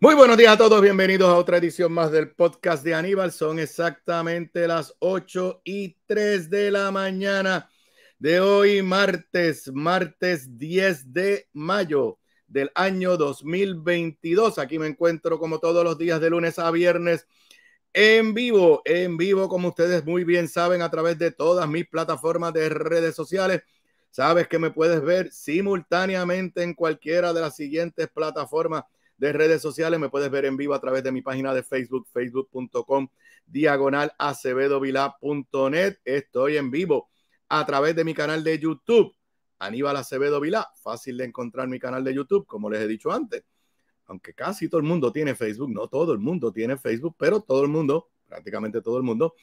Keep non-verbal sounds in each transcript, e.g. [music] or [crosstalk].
Muy buenos días a todos, bienvenidos a otra edición más del podcast de Aníbal. Son exactamente las 8 y 3 de la mañana de hoy, martes, martes 10 de mayo del año 2022. Aquí me encuentro como todos los días de lunes a viernes en vivo, en vivo como ustedes muy bien saben a través de todas mis plataformas de redes sociales. Sabes que me puedes ver simultáneamente en cualquiera de las siguientes plataformas de redes sociales. Me puedes ver en vivo a través de mi página de Facebook, facebook.com diagonal Estoy en vivo a través de mi canal de YouTube, Aníbal Acevedo Fácil de encontrar mi canal de YouTube, como les he dicho antes. Aunque casi todo el mundo tiene Facebook, no todo el mundo tiene Facebook, pero todo el mundo, prácticamente todo el mundo,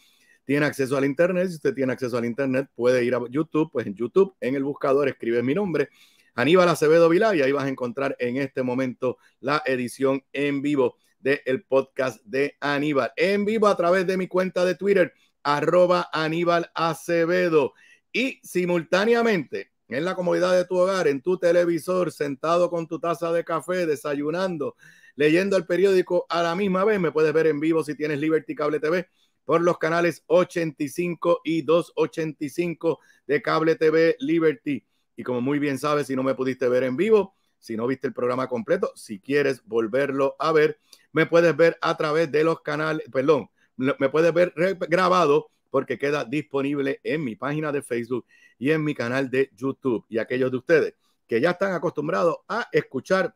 tiene acceso al Internet. Si usted tiene acceso al Internet, puede ir a YouTube, pues en YouTube, en el buscador, escribe mi nombre Aníbal Acevedo Vila, y ahí vas a encontrar en este momento la edición en vivo del podcast de Aníbal. En vivo a través de mi cuenta de Twitter, arroba Aníbal Acevedo. Y simultáneamente, en la comodidad de tu hogar, en tu televisor, sentado con tu taza de café, desayunando, leyendo el periódico a la misma vez, me puedes ver en vivo si tienes Liberty Cable TV por los canales 85 y 285 de Cable TV Liberty y como muy bien sabes, si no me pudiste ver en vivo, si no viste el programa completo, si quieres volverlo a ver, me puedes ver a través de los canales, perdón, me puedes ver grabado porque queda disponible en mi página de Facebook y en mi canal de YouTube. Y aquellos de ustedes que ya están acostumbrados a escuchar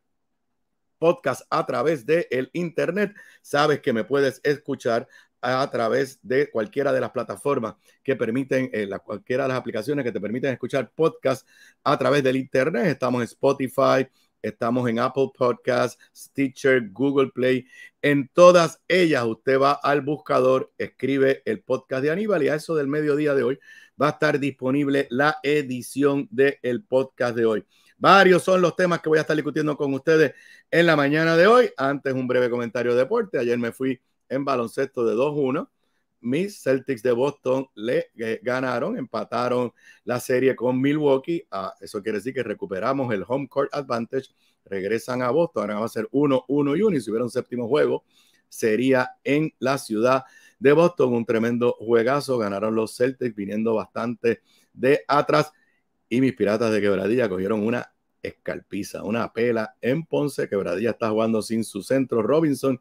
podcast a través de el internet, sabes que me puedes escuchar a través de cualquiera de las plataformas que permiten, eh, cualquiera de las aplicaciones que te permiten escuchar podcast a través del Internet. Estamos en Spotify, estamos en Apple Podcasts, Stitcher, Google Play. En todas ellas usted va al buscador, escribe el podcast de Aníbal y a eso del mediodía de hoy va a estar disponible la edición del podcast de hoy. Varios son los temas que voy a estar discutiendo con ustedes en la mañana de hoy. Antes un breve comentario de deporte. Ayer me fui en baloncesto de 2-1. Mis Celtics de Boston le eh, ganaron, empataron la serie con Milwaukee. Ah, eso quiere decir que recuperamos el home court advantage. Regresan a Boston, ahora va a ser 1-1 y 1. Y si hubiera un séptimo juego, sería en la ciudad de Boston. Un tremendo juegazo. Ganaron los Celtics viniendo bastante de atrás. Y mis piratas de quebradilla cogieron una escalpiza, una pela en Ponce. Quebradilla está jugando sin su centro. Robinson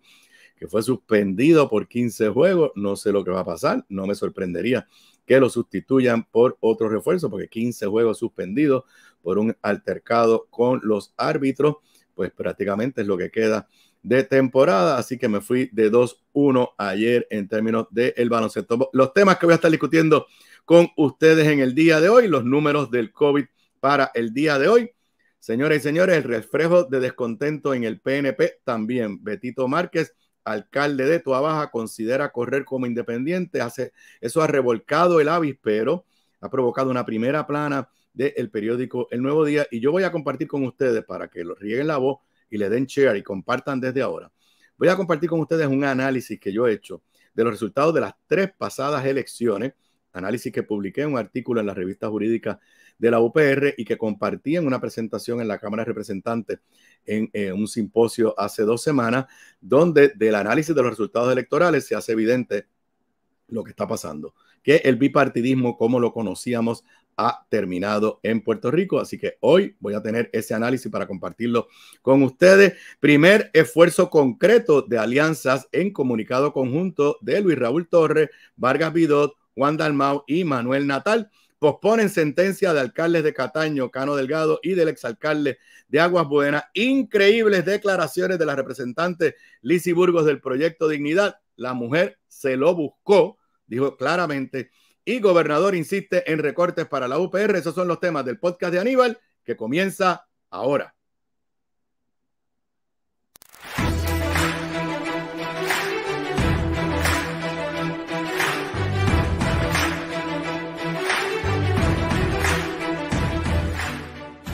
que fue suspendido por 15 juegos. No sé lo que va a pasar, no me sorprendería que lo sustituyan por otro refuerzo, porque 15 juegos suspendidos por un altercado con los árbitros, pues prácticamente es lo que queda de temporada. Así que me fui de 2-1 ayer en términos del el baloncesto. Los temas que voy a estar discutiendo con ustedes en el día de hoy, los números del COVID para el día de hoy. señores y señores, el reflejo de descontento en el PNP también. Betito Márquez alcalde de Tuabaja, considera correr como independiente. eso ha revolcado el pero ha provocado una primera plana del periódico El Nuevo Día. Y yo voy a compartir con ustedes para que lo rieguen la voz y le den share y compartan desde ahora. Voy a compartir con ustedes un análisis que yo he hecho de los resultados de las tres pasadas elecciones, análisis que publiqué en un artículo en la revista jurídica de la UPR y que compartían una presentación en la Cámara de Representantes en eh, un simposio hace dos semanas, donde del análisis de los resultados electorales se hace evidente lo que está pasando, que el bipartidismo como lo conocíamos ha terminado en Puerto Rico. Así que hoy voy a tener ese análisis para compartirlo con ustedes. Primer esfuerzo concreto de alianzas en comunicado conjunto de Luis Raúl Torres, Vargas Vidot, Juan Dalmau y Manuel Natal posponen sentencia de alcaldes de Cataño, Cano Delgado y del exalcalde de Aguas Buenas. Increíbles declaraciones de la representante Lizy Burgos del proyecto Dignidad. La mujer se lo buscó, dijo claramente. Y gobernador insiste en recortes para la UPR. Esos son los temas del podcast de Aníbal que comienza ahora.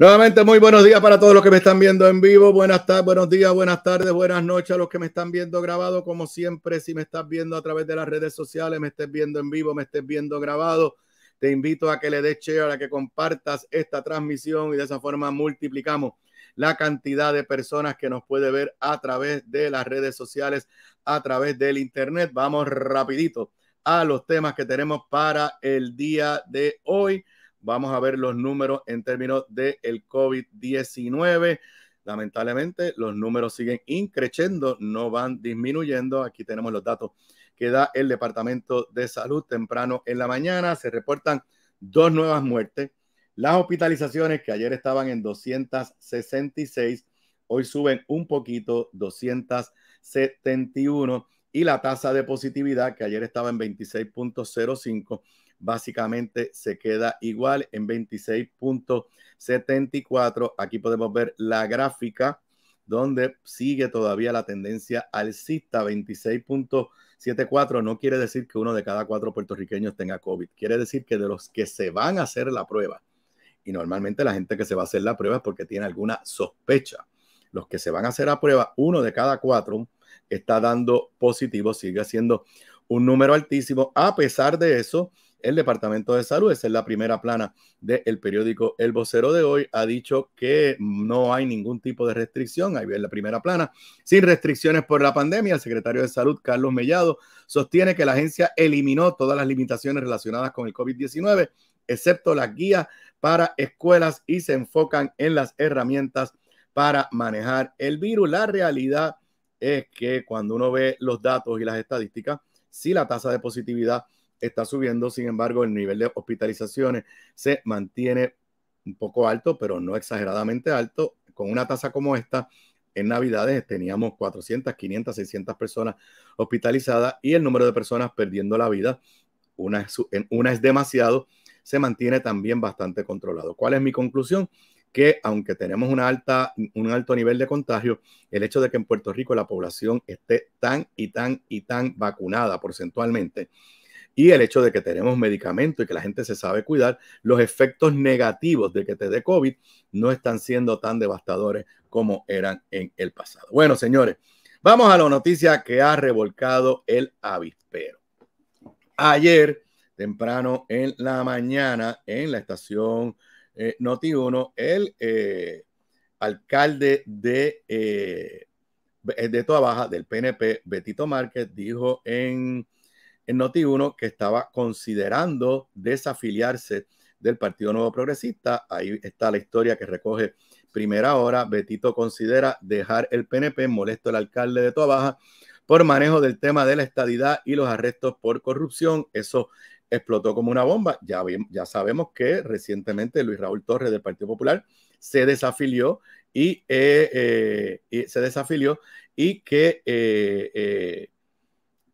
Nuevamente, muy buenos días para todos los que me están viendo en vivo. Buenas tardes, buenos días, buenas tardes, buenas noches a los que me están viendo grabado. Como siempre, si me estás viendo a través de las redes sociales, me estés viendo en vivo, me estés viendo grabado, te invito a que le des share, a que compartas esta transmisión y de esa forma multiplicamos la cantidad de personas que nos puede ver a través de las redes sociales, a través del internet. Vamos rapidito a los temas que tenemos para el día de hoy vamos a ver los números en términos del el COVID-19. Lamentablemente, los números siguen increciendo, no van disminuyendo. Aquí tenemos los datos que da el Departamento de Salud temprano en la mañana. Se reportan dos nuevas muertes. Las hospitalizaciones que ayer estaban en 266, hoy suben un poquito, 271. Y la tasa de positividad que ayer estaba en 26.05 básicamente se queda igual en 26.74. Aquí podemos ver la gráfica donde sigue todavía la tendencia alcista 26.74. No quiere decir que uno de cada cuatro puertorriqueños tenga COVID. Quiere decir que de los que se van a hacer la prueba, y normalmente la gente que se va a hacer la prueba es porque tiene alguna sospecha. Los que se van a hacer la prueba, uno de cada cuatro está dando positivo, sigue siendo un número altísimo. A pesar de eso, el Departamento de Salud. Esa es la primera plana del periódico El Vocero de hoy. Ha dicho que no hay ningún tipo de restricción. Ahí viene la primera plana. Sin restricciones por la pandemia, el secretario de Salud, Carlos Mellado, sostiene que la agencia eliminó todas las limitaciones relacionadas con el COVID-19, excepto las guías para escuelas y se enfocan en las herramientas para manejar el virus. La realidad es que cuando uno ve los datos y las estadísticas, si la tasa de positividad está subiendo, sin embargo, el nivel de hospitalizaciones se mantiene un poco alto, pero no exageradamente alto. Con una tasa como esta, en Navidades teníamos 400, 500, 600 personas hospitalizadas y el número de personas perdiendo la vida, una es, una es demasiado, se mantiene también bastante controlado. ¿Cuál es mi conclusión? que aunque tenemos una alta, un alto nivel de contagio, el hecho de que en Puerto Rico la población esté tan y tan y tan vacunada porcentualmente y el hecho de que tenemos medicamento y que la gente se sabe cuidar, los efectos negativos de que te dé COVID no están siendo tan devastadores como eran en el pasado. Bueno, señores, vamos a la noticia que ha revolcado el avispero. Ayer, temprano en la mañana, en la estación eh, Noti1, el eh, alcalde de, eh, de Toa Baja del PNP, Betito Márquez, dijo en en Noti1 que estaba considerando desafiliarse del Partido Nuevo Progresista. Ahí está la historia que recoge primera hora. Betito considera dejar el PNP, molesto al alcalde de toabaja Baja por manejo del tema de la estadidad y los arrestos por corrupción. Eso explotó como una bomba. Ya, ya sabemos que recientemente Luis Raúl Torres del Partido Popular se desafilió y, eh, eh, se desafilió y que eh,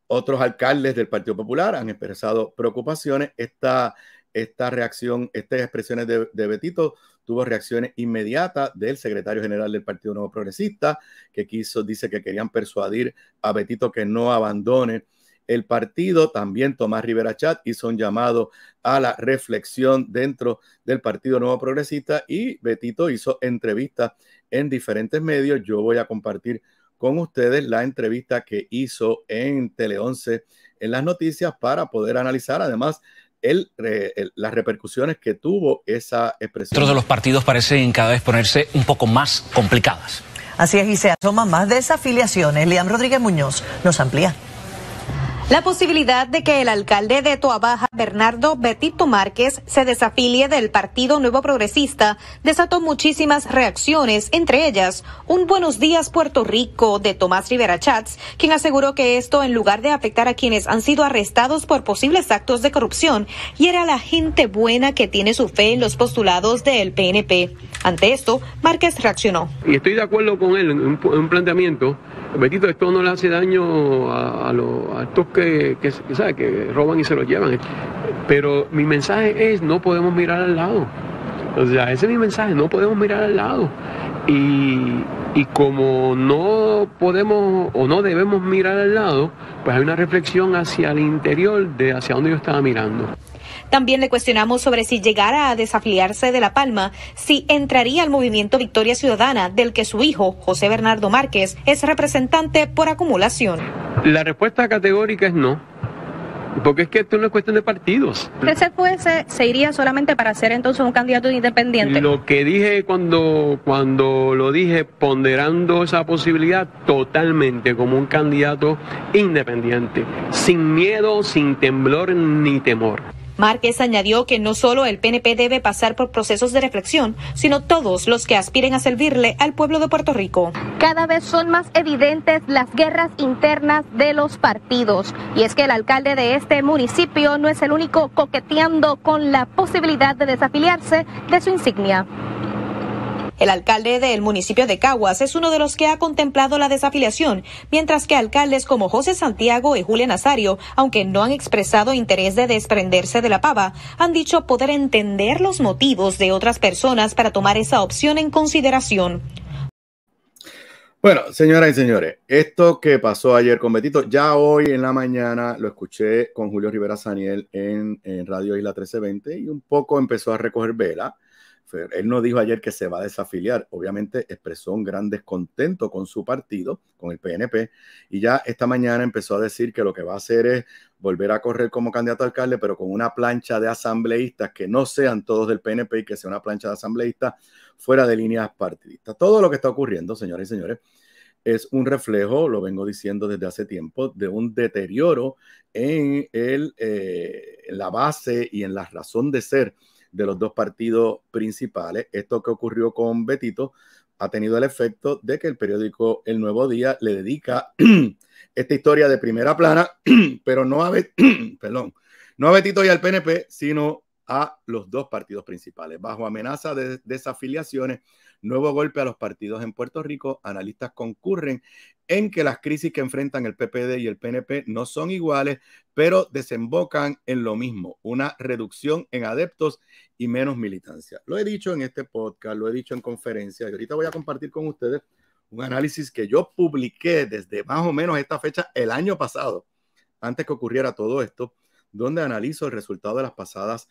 otros alcaldes del Partido Popular han expresado preocupaciones. Esta, esta reacción, estas expresiones de, Betito tuvo reacciones inmediatas del secretario general del Partido Nuevo Progresista, que quiso, dice que querían persuadir a Betito que no abandone el partido. También Tomás Rivera Chat hizo un llamado a la reflexión dentro del Partido Nuevo Progresista y Betito hizo entrevistas en diferentes medios. Yo voy a compartir con ustedes la entrevista que hizo en Tele 11 en las noticias para poder analizar además el, las repercusiones que tuvo esa expresión. Otros de los partidos parecen cada vez ponerse un poco más complicadas. Así es, y se asoman más desafiliaciones. Liam Rodríguez Muñoz nos amplía. La posibilidad de que el alcalde de Toabaja, Bernardo Betito Márquez, se desafilie del Partido Nuevo Progresista desató muchísimas reacciones, entre ellas un Buenos días Puerto Rico de Tomás Rivera Chats, quien aseguró que esto, en lugar de afectar a quienes han sido arrestados por posibles actos de corrupción, y era la gente buena que tiene su fe en los postulados del PNP. Ante esto, Márquez reaccionó. Y estoy de acuerdo con él en un planteamiento Betito, esto no le hace daño a, los estos que, que, roban y se los llevan. Pero mi mensaje es, no podemos mirar al lado. O sea, ese es mi mensaje, no podemos mirar al lado. Y, y como no podemos o no debemos mirar al lado, pues hay una reflexión hacia el interior de hacia dónde yo estaba mirando. También le cuestionamos sobre si llegara a desafiliarse de La Palma, si entraría al movimiento Victoria Ciudadana, del que su hijo, José Bernardo Márquez, es representante por acumulación. La respuesta categórica es no. Porque es que esto no es cuestión de partidos. ¿Ese fuese, se iría solamente para ser entonces un candidato independiente? Lo que dije cuando, cuando lo dije, ponderando esa posibilidad totalmente como un candidato independiente, sin miedo, sin temblor ni temor. Márquez añadió que no solo el PNP debe pasar por procesos de reflexión, sino todos los que aspiren a servirle al pueblo de Puerto Rico. Cada vez son más evidentes las guerras internas de los partidos. Y es que el alcalde de este municipio no es el único coqueteando con la posibilidad de desafiliarse de su insignia. El alcalde del municipio de Caguas es uno de los que ha contemplado la desafiliación, mientras que alcaldes como José Santiago y Julio Nazario, aunque no han expresado interés de desprenderse de la pava, han dicho poder entender los motivos de otras personas para tomar esa opción en consideración. Bueno, señoras y señores, esto que pasó ayer con Betito, ya hoy en la mañana lo escuché con Julio Rivera Saniel en, en Radio Isla 1320 y un poco empezó a recoger vela. Este, él no dijo ayer que se va a desafiliar, obviamente expresó un gran descontento con su partido, con el PNP, y ya esta mañana empezó a decir que lo que va a hacer es volver a correr como candidato alcalde, pero con una plancha de asambleístas que no sean todos del PNP y que sea una plancha de asambleístas fuera de líneas partidistas. Todo lo que está ocurriendo, señoras y señores, es un reflejo, lo vengo diciendo desde hace tiempo, de un deterioro en eh, la base y en la razón de ser de los dos partidos principales. Esto que ocurrió con Betito ha tenido el efecto de que el periódico El Nuevo Día le dedica [clears throat] esta historia de primera plana, [clears throat] pero no a, [clears throat] perdón, no a Betito y al PNP, sino a los dos partidos principales. Bajo amenaza de desafiliaciones, nuevo golpe a los partidos en Puerto Rico, analistas concurren en que las crisis que enfrentan el PPD y el PNP no son iguales, pero desembocan en lo mismo, una reducción en adeptos y menos militancia. Lo he dicho en este podcast, lo he dicho en conferencias y ahorita voy a compartir con ustedes un análisis que yo publiqué desde más o menos esta fecha el año pasado, antes que ocurriera todo esto, donde analizo el resultado de las pasadas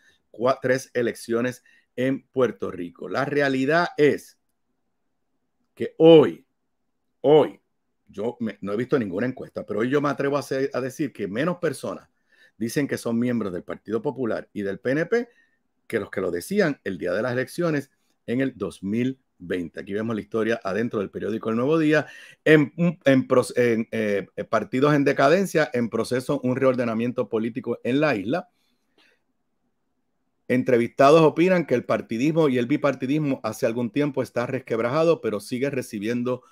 tres elecciones en Puerto Rico. La realidad es que hoy, hoy, yo no he visto ninguna encuesta, pero hoy yo me atrevo a, decir que menos personas dicen que son miembros del Partido Popular y del PNP que los que lo decían el día de las elecciones en el 2020. Aquí vemos la historia adentro del periódico El Nuevo Día, en, eh, eh, partidos en decadencia, en proceso un reordenamiento político en la isla. Entrevistados opinan que el partidismo y el bipartidismo hace algún tiempo está resquebrajado, pero sigue recibiendo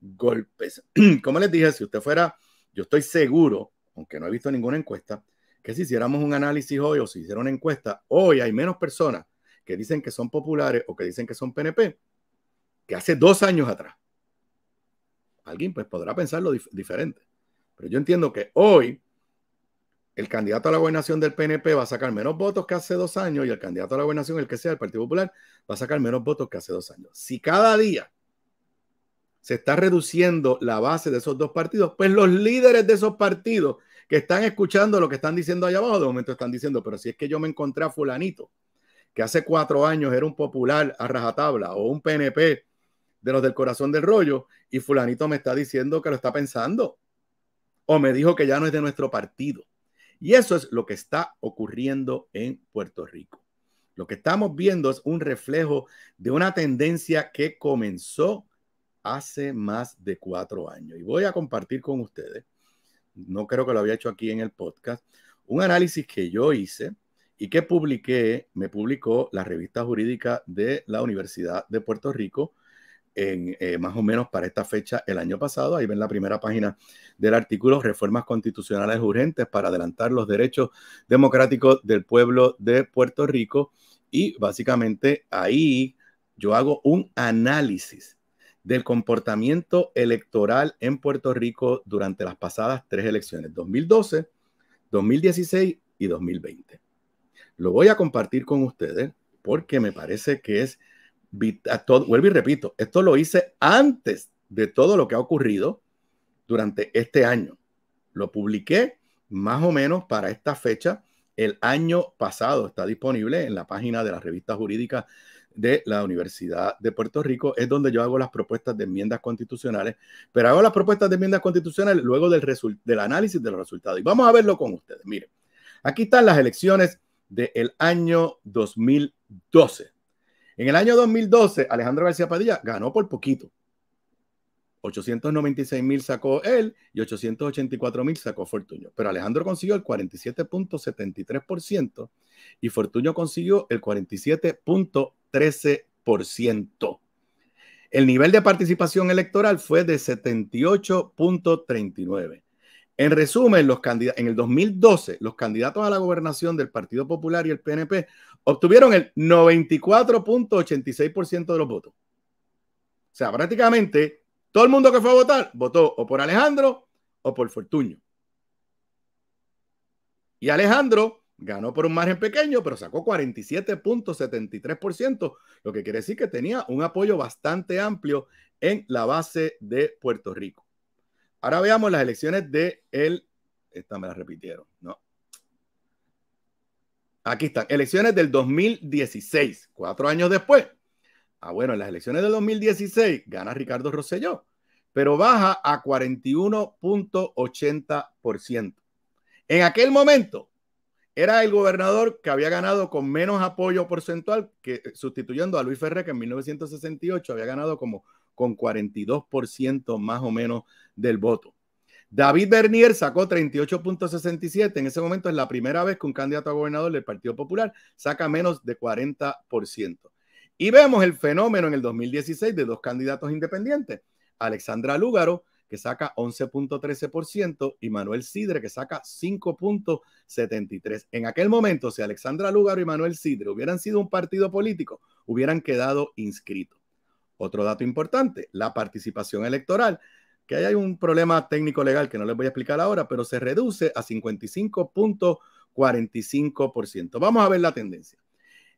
golpes. [clears throat] Como les dije, si usted fuera, yo estoy seguro, aunque no he visto ninguna encuesta, que si hiciéramos un análisis hoy o si hiciera una encuesta, hoy hay menos personas que dicen que son populares o que dicen que son PNP que hace dos años atrás. Alguien pues podrá pensarlo diferente, pero yo entiendo que hoy el candidato a la gobernación del PNP va a sacar menos votos que hace dos años y el candidato a la gobernación, el que sea del Partido Popular, va a sacar menos votos que hace dos años. Si cada día se está reduciendo la base de esos dos partidos, pues los líderes de esos partidos que están escuchando lo que están diciendo allá abajo, de momento están diciendo, pero si es que yo me encontré a fulanito, que hace cuatro años era un popular a rajatabla o un PNP de los del corazón del rollo, y fulanito me está diciendo que lo está pensando, o me dijo que ya no es de nuestro partido y eso es lo que está ocurriendo en Puerto Rico. Lo que estamos viendo es un reflejo de una tendencia que comenzó hace más de cuatro años. Y voy a compartir con ustedes, no creo que lo había hecho aquí en el podcast, un análisis que yo hice y que publiqué, me publicó la revista jurídica de la Universidad de Puerto Rico eh, más o menos para esta fecha el año pasado. Ahí ven la primera página del artículo, reformas constitucionales urgentes para adelantar los derechos democráticos del pueblo de Puerto Rico. Y básicamente ahí yo hago un análisis del comportamiento electoral en Puerto Rico durante las pasadas tres elecciones, 2012, 2016 y 2020. Lo voy a compartir con ustedes porque me parece que es a todo, vuelvo y repito, esto lo hice antes de todo lo que ha ocurrido durante este año. Lo publiqué más o menos para esta fecha. El año pasado está disponible en la página de la revista jurídica de la Universidad de Puerto Rico. Es donde yo hago las propuestas de enmiendas constitucionales, pero hago las propuestas de enmiendas constitucionales luego del, del análisis de los resultados. Y vamos a verlo con ustedes. Miren, aquí están las elecciones del año 2012. En el año 2012, Alejandro García Padilla ganó por poquito. 896 mil sacó él y 884 mil sacó Fortuño. Pero Alejandro consiguió el 47.73% y Fortuño consiguió el 47.13%. El nivel de participación electoral fue de 78.39. En resumen, los en el 2012, los candidatos a la gobernación del Partido Popular y el PNP obtuvieron el 94.86% de los votos. O sea, prácticamente todo el mundo que fue a votar votó o por Alejandro o por Fortuño. Y Alejandro ganó por un margen pequeño, pero sacó 47.73%, lo que quiere decir que tenía un apoyo bastante amplio en la base de Puerto Rico. Ahora veamos las elecciones de el, Esta me la repitieron, ¿no? Aquí están, elecciones del 2016, cuatro años después. Ah, bueno, en las elecciones del 2016 gana Ricardo Rosselló, pero baja a 41.80%. En aquel momento era el gobernador que había ganado con menos apoyo porcentual, que eh, sustituyendo a Luis Ferrer, que en 1968 había ganado como con 42% más o menos del voto. David Bernier sacó 38.67. En ese momento es la primera vez que un candidato a gobernador del Partido Popular saca menos de 40%. Y vemos el fenómeno en el 2016 de dos candidatos independientes. Alexandra Lúgaro, que saca 11.13%, y Manuel Sidre, que saca 5.73%. En aquel momento, si Alexandra Lúgaro y Manuel Sidre hubieran sido un partido político, hubieran quedado inscritos. Otro dato importante, la participación electoral que hay un problema técnico legal que no les voy a explicar ahora, pero se reduce a 55.45%. Vamos a ver la tendencia.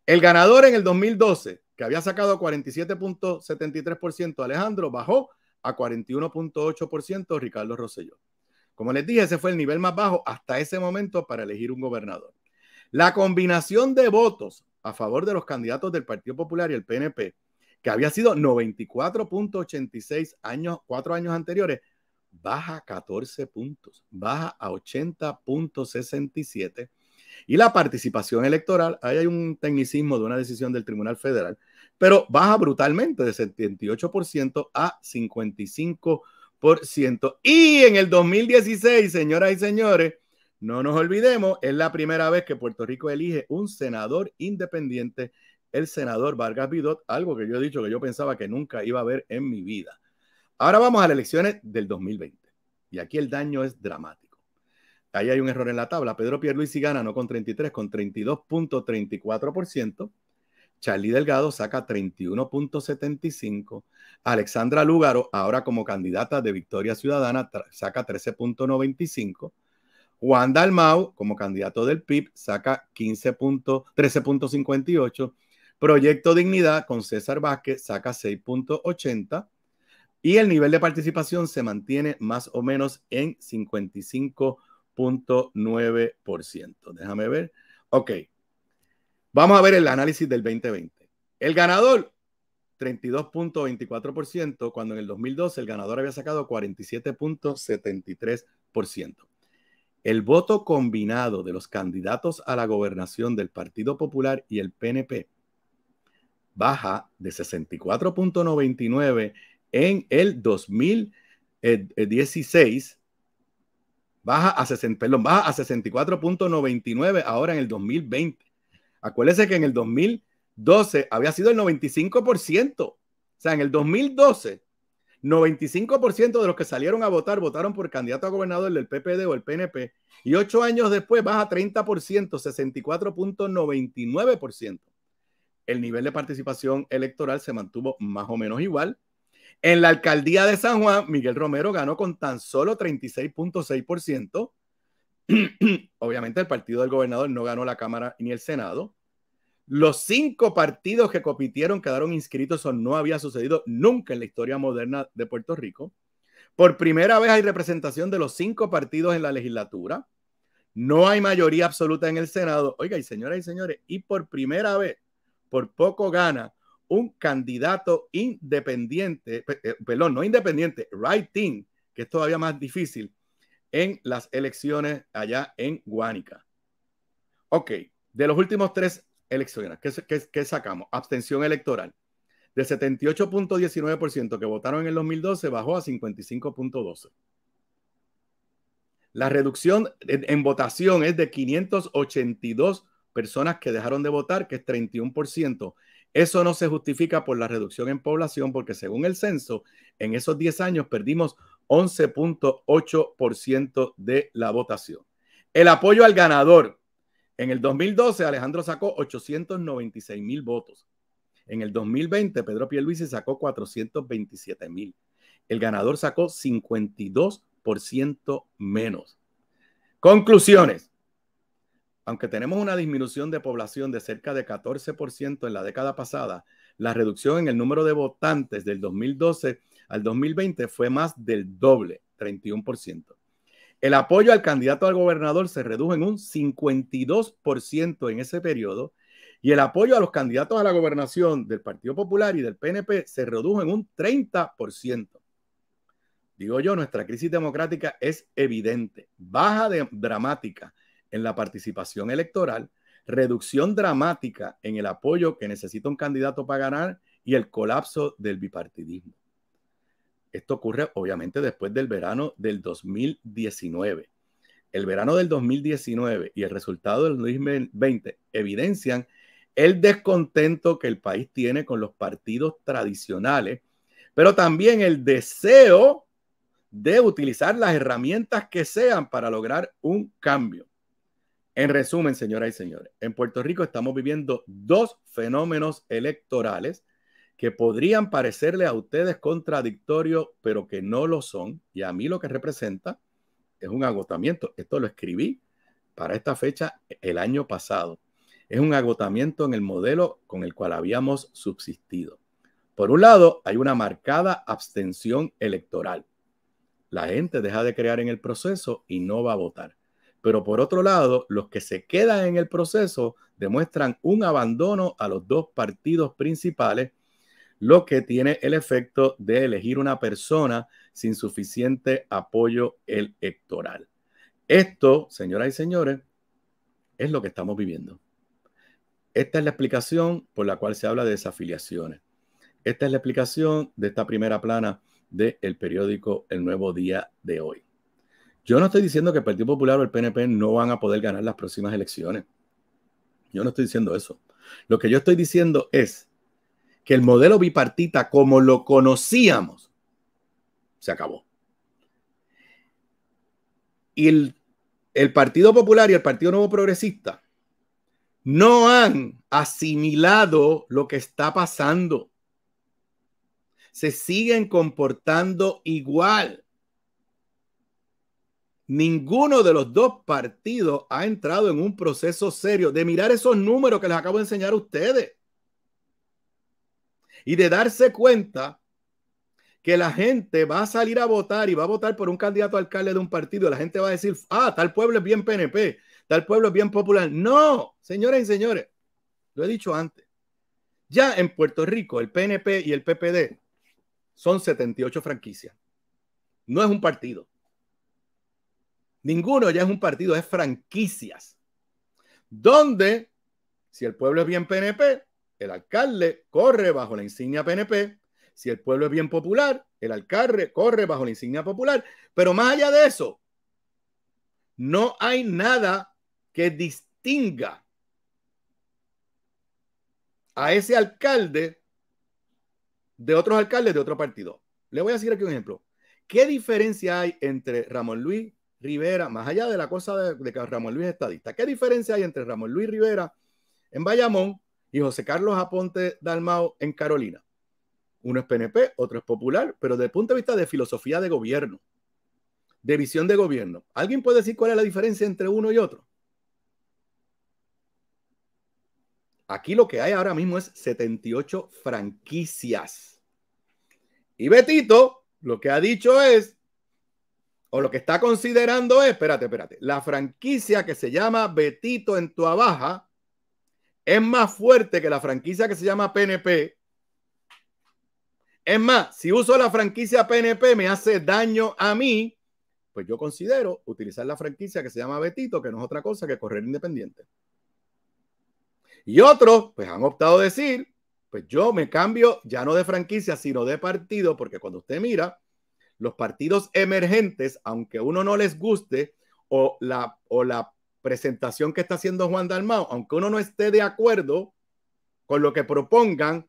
El ganador en el 2012, que había sacado 47.73%, Alejandro, bajó a 41.8% Ricardo Rosselló. Como les dije, ese fue el nivel más bajo hasta ese momento para elegir un gobernador. La combinación de votos a favor de los candidatos del Partido Popular y el PNP que había sido 94.86 años, cuatro años anteriores, baja 14 puntos, baja a 80.67. Y la participación electoral, ahí hay un tecnicismo de una decisión del Tribunal Federal, pero baja brutalmente de 78% a 55%. Y en el 2016, señoras y señores, no nos olvidemos, es la primera vez que Puerto Rico elige un senador independiente el senador Vargas Vidot, algo que yo he dicho que yo pensaba que nunca iba a ver en mi vida. Ahora vamos a las elecciones del 2020. Y aquí el daño es dramático. Ahí hay un error en la tabla. Pedro Pierluisi gana no con 33, con 32.34%. Charlie Delgado saca 31.75. Alexandra Lúgaro, ahora como candidata de Victoria Ciudadana, saca 13.95. Juan Dalmau, como candidato del PIB, saca 13.58 Proyecto Dignidad con César Vázquez saca 6.80 y el nivel de participación se mantiene más o menos en 55.9%. Déjame ver. Ok. Vamos a ver el análisis del 2020. El ganador, 32.24%, cuando en el 2012 el ganador había sacado 47.73%. El voto combinado de los candidatos a la gobernación del Partido Popular y el PNP baja de 64.99 en el 2016, eh, eh, baja a, perdón, baja a 64.99 ahora en el 2020. Acuérdese que en el 2012 había sido el 95%. O sea, en el 2012, 95% de los que salieron a votar votaron por candidato a gobernador del PPD o el PNP. Y ocho años después baja 30%, 64.99% el nivel de participación electoral se mantuvo más o menos igual. En la alcaldía de San Juan, Miguel Romero ganó con tan solo 36.6%. [clears throat] Obviamente el partido del gobernador no ganó la Cámara ni el Senado. Los cinco partidos que compitieron quedaron inscritos. Eso no había sucedido nunca en la historia moderna de Puerto Rico. Por primera vez hay representación de los cinco partidos en la legislatura. No hay mayoría absoluta en el Senado. Oiga, y señoras y señores, y por primera vez por poco gana un candidato independiente, eh, perdón, no independiente, right que es todavía más difícil, en las elecciones allá en Guánica. Ok, de los últimos tres elecciones, ¿qué, sacamos? Abstención electoral. De 78.19% que votaron en el 2012 bajó a 55.12%. La reducción en, en, votación es de 582 personas que dejaron de votar, que es 31%. Eso no se justifica por la reducción en población, porque según el censo, en esos 10 años perdimos 11.8% de la votación. El apoyo al ganador. En el 2012, Alejandro sacó 896 mil votos. En el 2020, Pedro Pierluisi sacó 427 mil. El ganador sacó 52% menos. Conclusiones. Aunque tenemos una disminución de población de cerca de 14% en la década pasada, la reducción en el número de votantes del 2012 al 2020 fue más del doble, 31%. El apoyo al candidato al gobernador se redujo en un 52% en ese periodo y el apoyo a los candidatos a la gobernación del Partido Popular y del PNP se redujo en un 30%. Digo yo, nuestra crisis democrática es evidente, baja de, dramática en la participación electoral, reducción dramática en el apoyo que necesita un candidato para ganar y el colapso del bipartidismo. Esto ocurre obviamente después del verano del 2019. El verano del 2019 y el resultado del 2020 evidencian el descontento que el país tiene con los partidos tradicionales, pero también el deseo de utilizar las herramientas que sean para lograr un cambio. En resumen, señoras y señores, en Puerto Rico estamos viviendo dos fenómenos electorales que podrían parecerle a ustedes contradictorios, pero que no lo son. Y a mí lo que representa es un agotamiento. Esto lo escribí para esta fecha el año pasado. Es un agotamiento en el modelo con el cual habíamos subsistido. Por un lado, hay una marcada abstención electoral. La gente deja de crear en el proceso y no va a votar pero por otro lado, los que se quedan en el proceso demuestran un abandono a los dos partidos principales, lo que tiene el efecto de elegir una persona sin suficiente apoyo electoral. Esto, señoras y señores, es lo que estamos viviendo. Esta es la explicación por la cual se habla de desafiliaciones. Esta es la explicación de esta primera plana del periódico El Nuevo Día de hoy. Yo no estoy diciendo que el Partido Popular o el PNP no van a poder ganar las próximas elecciones. Yo no estoy diciendo eso. Lo que yo estoy diciendo es que el modelo bipartita como lo conocíamos se acabó. Y el, el Partido Popular y el Partido Nuevo Progresista no han asimilado lo que está pasando. Se siguen comportando igual Ninguno de los dos partidos ha entrado en un proceso serio de mirar esos números que les acabo de enseñar a ustedes y de darse cuenta que la gente va a salir a votar y va a votar por un candidato alcalde de un partido. La gente va a decir, ah, tal pueblo es bien PNP, tal pueblo es bien popular. No, señores y señores, lo he dicho antes. Ya en Puerto Rico, el PNP y el PPD son 78 franquicias. No es un partido. Ninguno ya es un partido, es franquicias. Donde, si el pueblo es bien PNP, el alcalde corre bajo la insignia PNP. Si el pueblo es bien popular, el alcalde corre bajo la insignia popular. Pero más allá de eso, no hay nada que distinga a ese alcalde de otros alcaldes de otro partido. Le voy a decir aquí un ejemplo. ¿Qué diferencia hay entre Ramón Luis Rivera, más allá de la cosa de, que Ramón Luis es estadista, ¿qué diferencia hay entre Ramón Luis Rivera en Bayamón y José Carlos Aponte Dalmao en Carolina? Uno es PNP, otro es popular, pero desde el punto de vista de filosofía de gobierno, de visión de gobierno, ¿alguien puede decir cuál es la diferencia entre uno y otro? Aquí lo que hay ahora mismo es 78 franquicias. Y Betito lo que ha dicho es, o lo que está considerando es, espérate, espérate, la franquicia que se llama Betito en tu abaja es más fuerte que la franquicia que se llama PNP. Es más, si uso la franquicia PNP me hace daño a mí, pues yo considero utilizar la franquicia que se llama Betito, que no es otra cosa que correr independiente. Y otros, pues han optado decir, pues yo me cambio ya no de franquicia, sino de partido, porque cuando usted mira, los partidos emergentes, aunque uno no les guste, o la, o la presentación que está haciendo Juan Dalmao, aunque uno no esté de acuerdo con lo que propongan,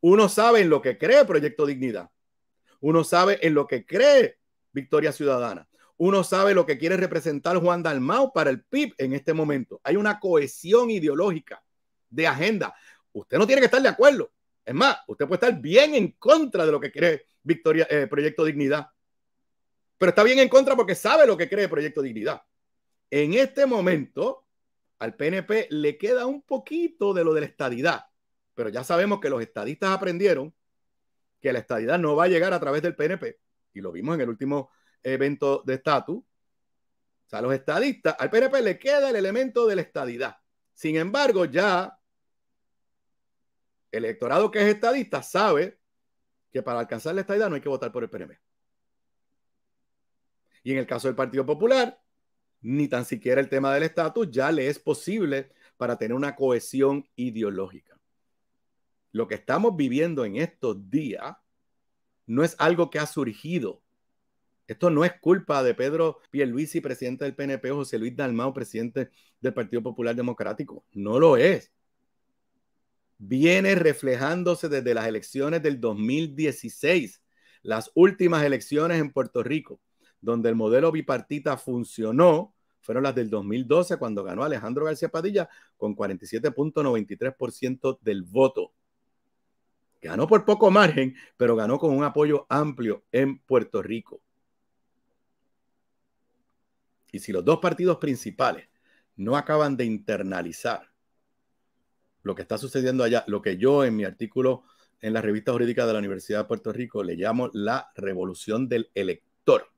uno sabe en lo que cree Proyecto Dignidad, uno sabe en lo que cree Victoria Ciudadana, uno sabe lo que quiere representar Juan Dalmao para el PIB en este momento. Hay una cohesión ideológica de agenda. Usted no tiene que estar de acuerdo. Es más, usted puede estar bien en contra de lo que cree. Victoria, eh, Proyecto Dignidad. Pero está bien en contra porque sabe lo que cree Proyecto Dignidad. En este momento, al PNP le queda un poquito de lo de la estadidad, pero ya sabemos que los estadistas aprendieron que la estadidad no va a llegar a través del PNP, y lo vimos en el último evento de estatus. O sea, los estadistas, al PNP le queda el elemento de la estadidad. Sin embargo, ya el electorado que es estadista sabe que para alcanzar la idea no hay que votar por el PNP. Y en el caso del Partido Popular, ni tan siquiera el tema del estatus ya le es posible para tener una cohesión ideológica. Lo que estamos viviendo en estos días no es algo que ha surgido. Esto no es culpa de Pedro Pierluisi, presidente del PNP, o José Luis Dalmao presidente del Partido Popular Democrático. No lo es viene reflejándose desde las elecciones del 2016, las últimas elecciones en Puerto Rico, donde el modelo bipartita funcionó, fueron las del 2012 cuando ganó Alejandro García Padilla con 47.93% del voto. Ganó por poco margen, pero ganó con un apoyo amplio en Puerto Rico. Y si los dos partidos principales no acaban de internalizar lo que está sucediendo allá, lo que yo en mi artículo en la revista jurídica de la Universidad de Puerto Rico le llamo la revolución del elector.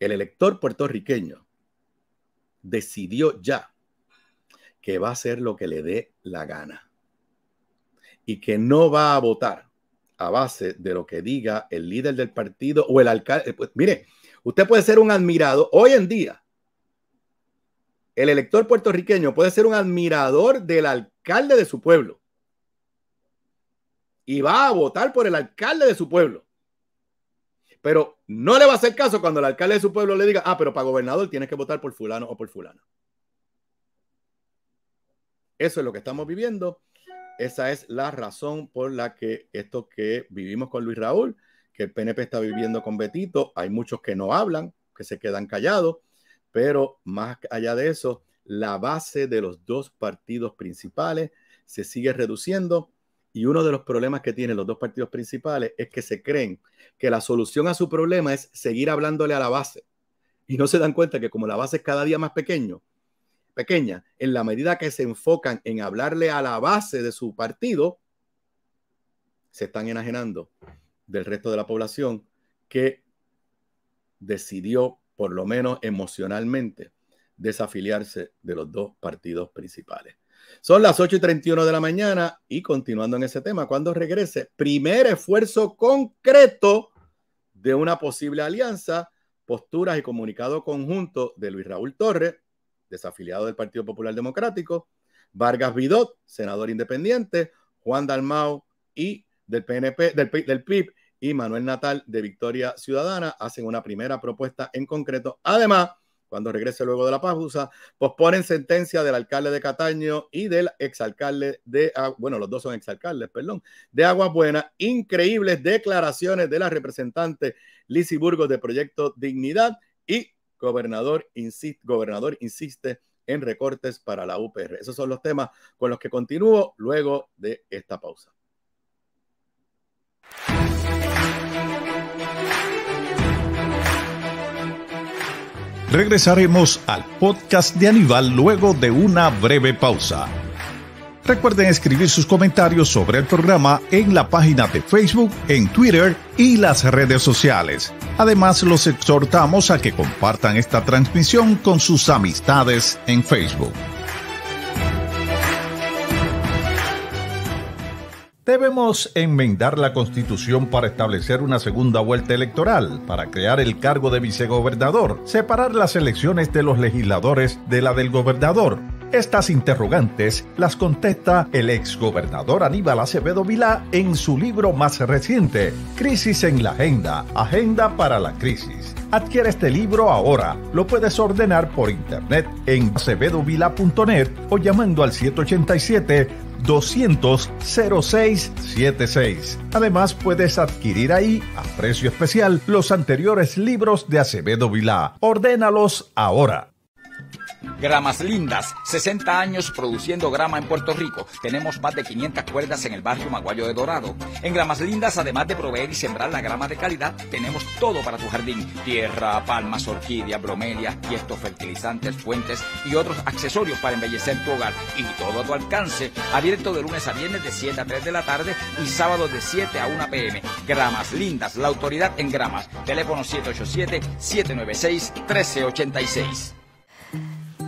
El elector puertorriqueño decidió ya que va a hacer lo que le dé la gana y que no va a votar a base de lo que diga el líder del partido o el alcalde. Pues, mire, usted puede ser un admirado hoy en día el elector puertorriqueño puede ser un admirador del alcalde de su pueblo y va a votar por el alcalde de su pueblo. Pero no le va a hacer caso cuando el alcalde de su pueblo le diga, ah, pero para gobernador tienes que votar por fulano o por fulano. Eso es lo que estamos viviendo. Esa es la razón por la que esto que vivimos con Luis Raúl, que el PNP está viviendo con Betito, hay muchos que no hablan, que se quedan callados. Pero más allá de eso, la base de los dos partidos principales se sigue reduciendo y uno de los problemas que tienen los dos partidos principales es que se creen que la solución a su problema es seguir hablándole a la base y no se dan cuenta que como la base es cada día más pequeño, pequeña, en la medida que se enfocan en hablarle a la base de su partido, se están enajenando del resto de la población que decidió por lo menos emocionalmente, desafiliarse de los dos partidos principales. Son las 8 y 31 de la mañana y continuando en ese tema, cuando regrese, primer esfuerzo concreto de una posible alianza, posturas y comunicado conjunto de Luis Raúl Torres, desafiliado del Partido Popular Democrático, Vargas Vidot, senador independiente, Juan Dalmau y del PNP, del, del PIB y Manuel Natal de Victoria Ciudadana hacen una primera propuesta en concreto. Además, cuando regrese luego de la pausa, posponen sentencia del alcalde de Cataño y del exalcalde de, bueno, los dos son exalcaldes, perdón, de Aguas Buenas. Increíbles declaraciones de la representante Lizy Burgos de Proyecto Dignidad y gobernador, gobernador insiste en recortes para la UPR. Esos son los temas con los que continúo luego de esta pausa. Regresaremos al podcast de Aníbal luego de una breve pausa. Recuerden escribir sus comentarios sobre el programa en la página de Facebook, en Twitter y las redes sociales. Además, los exhortamos a que compartan esta transmisión con sus amistades en Facebook. Debemos enmendar la constitución para establecer una segunda vuelta electoral, para crear el cargo de vicegobernador, separar las elecciones de los legisladores de la del gobernador. Estas interrogantes las contesta el exgobernador Aníbal Acevedo Vilá en su libro más reciente, Crisis en la Agenda, Agenda para la Crisis. Adquiere este libro ahora. Lo puedes ordenar por internet en acevedovila.net o llamando al 787 200 0676. Además, puedes adquirir ahí, a precio especial, los anteriores libros de Acevedo Vilá. Ordénalos ahora. Gramas Lindas, 60 años produciendo grama en Puerto Rico. Tenemos más de 500 cuerdas en el barrio Maguayo de Dorado. En Gramas Lindas, además de proveer y sembrar la grama de calidad, tenemos todo para tu jardín. Tierra, palmas, orquídeas, bromelias, tiestos fertilizantes, fuentes y otros accesorios para embellecer tu hogar. Y todo a tu alcance, abierto de lunes a viernes de 7 a 3 de la tarde y sábado de 7 a 1 pm. Gramas Lindas, la autoridad en gramas. Teléfono 787-796-1386.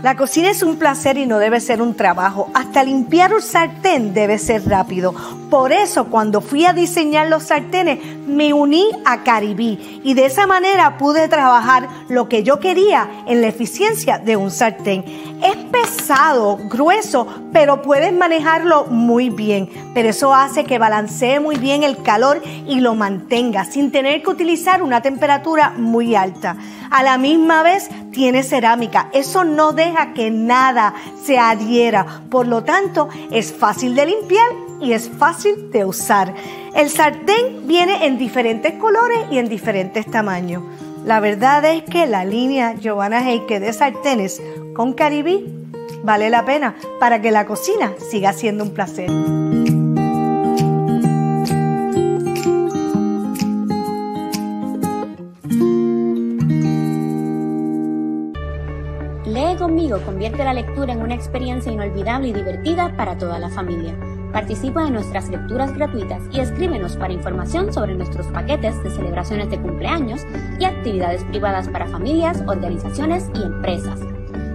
La cocina es un placer y no debe ser un trabajo. Hasta limpiar un sartén debe ser rápido. Por eso cuando fui a diseñar los sartenes me uní a Caribí y de esa manera pude trabajar lo que yo quería en la eficiencia de un sartén. Es pesado, grueso, pero puedes manejarlo muy bien. Pero eso hace que balancee muy bien el calor y lo mantenga sin tener que utilizar una temperatura muy alta. A la misma vez tiene cerámica. Eso no deja que nada se adhiera. Por lo tanto, es fácil de limpiar y es fácil de usar. El sartén viene en diferentes colores y en diferentes tamaños. La verdad es que la línea Giovanna Heike de sartenes con caribí vale la pena para que la cocina siga siendo un placer. Lee conmigo convierte la lectura en una experiencia inolvidable y divertida para toda la familia. Participa en nuestras lecturas gratuitas y escríbenos para información sobre nuestros paquetes de celebraciones de cumpleaños y actividades privadas para familias, organizaciones y empresas.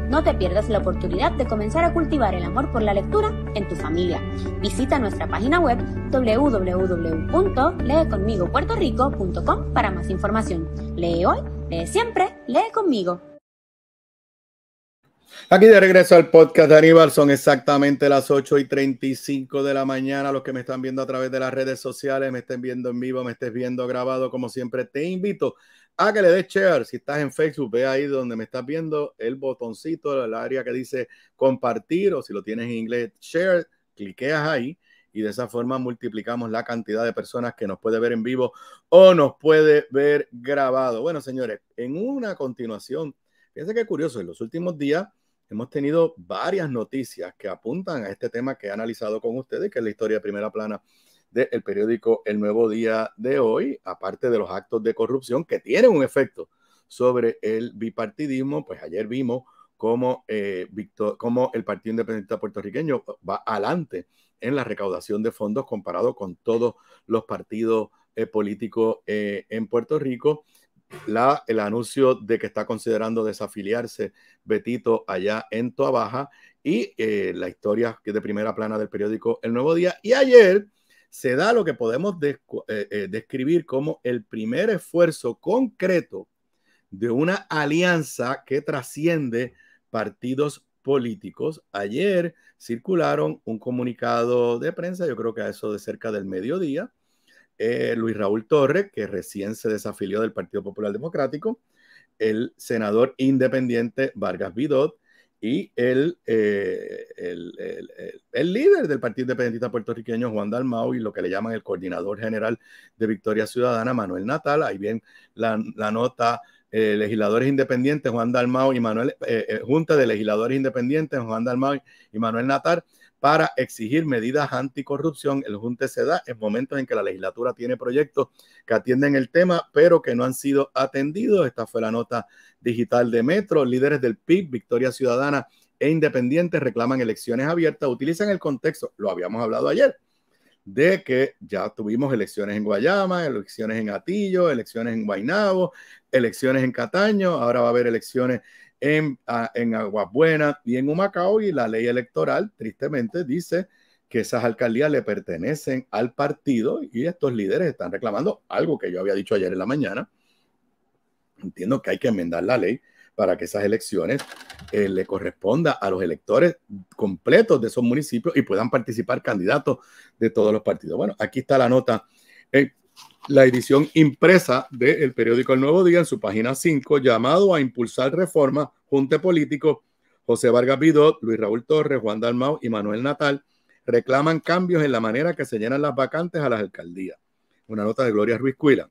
No te pierdas la oportunidad de comenzar a cultivar el amor por la lectura en tu familia. Visita nuestra página web www.leeconmigopuertorico.com para más información. Lee hoy, lee siempre, lee conmigo. Aquí de regreso al podcast de Aníbal, son exactamente las 8 y 35 de la mañana. Los que me están viendo a través de las redes sociales, me estén viendo en vivo, me estés viendo grabado, como siempre, te invito a que le des share. Si estás en Facebook, ve ahí donde me estás viendo el botoncito, el área que dice compartir, o si lo tienes en inglés, share, cliqueas ahí y de esa forma multiplicamos la cantidad de personas que nos puede ver en vivo o nos puede ver grabado. Bueno, señores, en una continuación, fíjense qué curioso, en los últimos días hemos tenido varias noticias que apuntan a este tema que he analizado con ustedes, que es la historia primera plana del periódico El Nuevo Día de hoy, aparte de los actos de corrupción que tienen un efecto sobre el bipartidismo, pues ayer vimos cómo, eh, el Partido Independiente Puertorriqueño va adelante en la recaudación de fondos comparado con todos los partidos eh, políticos eh, en Puerto Rico el anuncio de que está considerando desafiliarse Betito allá en Toa y eh, la historia que es de primera plana del periódico El Nuevo Día. Y ayer se da lo que podemos eh, eh, describir como el primer esfuerzo concreto de una alianza que trasciende partidos políticos. Ayer circularon un comunicado de prensa, yo creo que a eso de cerca del mediodía, eh, Luis Raúl Torres, que recién se desafilió del Partido Popular Democrático, el senador independiente Vargas Vidot y eh, el, el, líder del Partido Independentista puertorriqueño, Juan Dalmau, y lo que le llaman el coordinador general de Victoria Ciudadana, Manuel Natal. Ahí bien la, nota, eh, legisladores independientes, Juan Dalmau y Manuel, Junta de Legisladores Independientes, Juan Dalmau y Manuel Natal para exigir medidas anticorrupción. El junte se da en momentos en que la legislatura tiene proyectos que atienden el tema, pero que no han sido atendidos. Esta fue la nota digital de Metro. Líderes del PIB, Victoria Ciudadana e Independientes reclaman elecciones abiertas. Utilizan el contexto, lo habíamos hablado ayer, de que ya tuvimos elecciones en Guayama, elecciones en Atillo, elecciones en Guainabo, elecciones en Cataño, ahora va a haber elecciones en, en Aguabuena y en Humacao y la ley electoral tristemente dice que esas alcaldías le pertenecen al partido y estos líderes están reclamando algo que yo había dicho ayer en la mañana. Entiendo que hay que enmendar la ley para que esas elecciones eh, le corresponda a los electores completos de esos municipios y puedan participar candidatos de todos los partidos. Bueno, aquí está la nota. Eh, la edición impresa del periódico El Nuevo Día en su página 5, llamado a impulsar reformas, Junte Político, José Vargas Vidot, Luis Raúl Torres, Juan Dalmau y Manuel Natal reclaman cambios en la manera que se llenan las vacantes a las alcaldías. Una nota de Gloria Ruiz Cuila.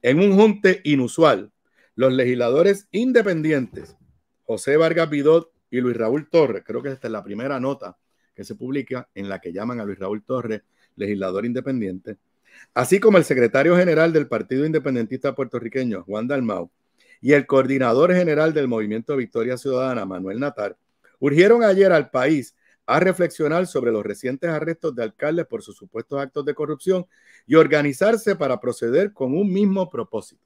En un junte inusual, los legisladores independientes, José Vargas Vidot y Luis Raúl Torres, creo que esta es la primera nota que se publica en la que llaman a Luis Raúl Torres legislador independiente, así como el secretario general del Partido Independentista Puertorriqueño, Juan Dalmau, y el coordinador general del Movimiento Victoria Ciudadana, Manuel Natar, urgieron ayer al país a reflexionar sobre los recientes arrestos de alcaldes por sus supuestos actos de corrupción y organizarse para proceder con un mismo propósito.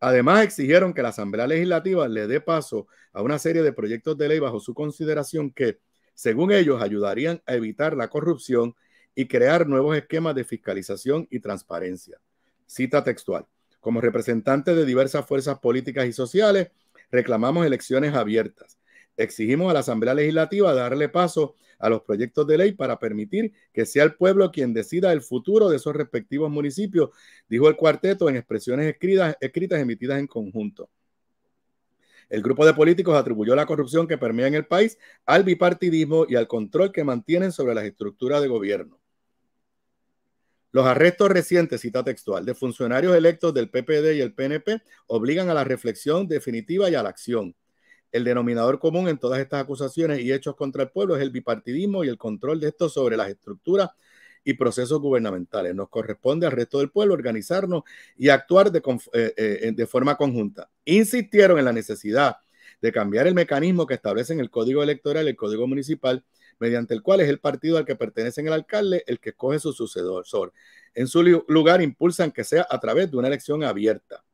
Además, exigieron que la Asamblea Legislativa le dé paso a una serie de proyectos de ley bajo su consideración que, según ellos, ayudarían a evitar la corrupción y crear nuevos esquemas de fiscalización y transparencia. Cita textual. Como representantes de diversas fuerzas políticas y sociales, reclamamos elecciones abiertas. Exigimos a la Asamblea Legislativa darle paso a los proyectos de ley para permitir que sea el pueblo quien decida el futuro de sus respectivos municipios, dijo el cuarteto en expresiones escritas, escritas emitidas en conjunto. El grupo de políticos atribuyó la corrupción que permea en el país al bipartidismo y al control que mantienen sobre las estructuras de gobierno. Los arrestos recientes, cita textual, de funcionarios electos del PPD y el PNP obligan a la reflexión definitiva y a la acción. El denominador común en todas estas acusaciones y hechos contra el pueblo es el bipartidismo y el control de estos sobre las estructuras y procesos gubernamentales. Nos corresponde al resto del pueblo organizarnos y actuar de, eh, eh, forma conjunta. Insistieron en la necesidad de cambiar el mecanismo que establece en el Código Electoral, el Código Municipal mediante el cual es el partido al que pertenece el alcalde el que escoge su sucesor. En su lugar impulsan que sea a través de una elección abierta.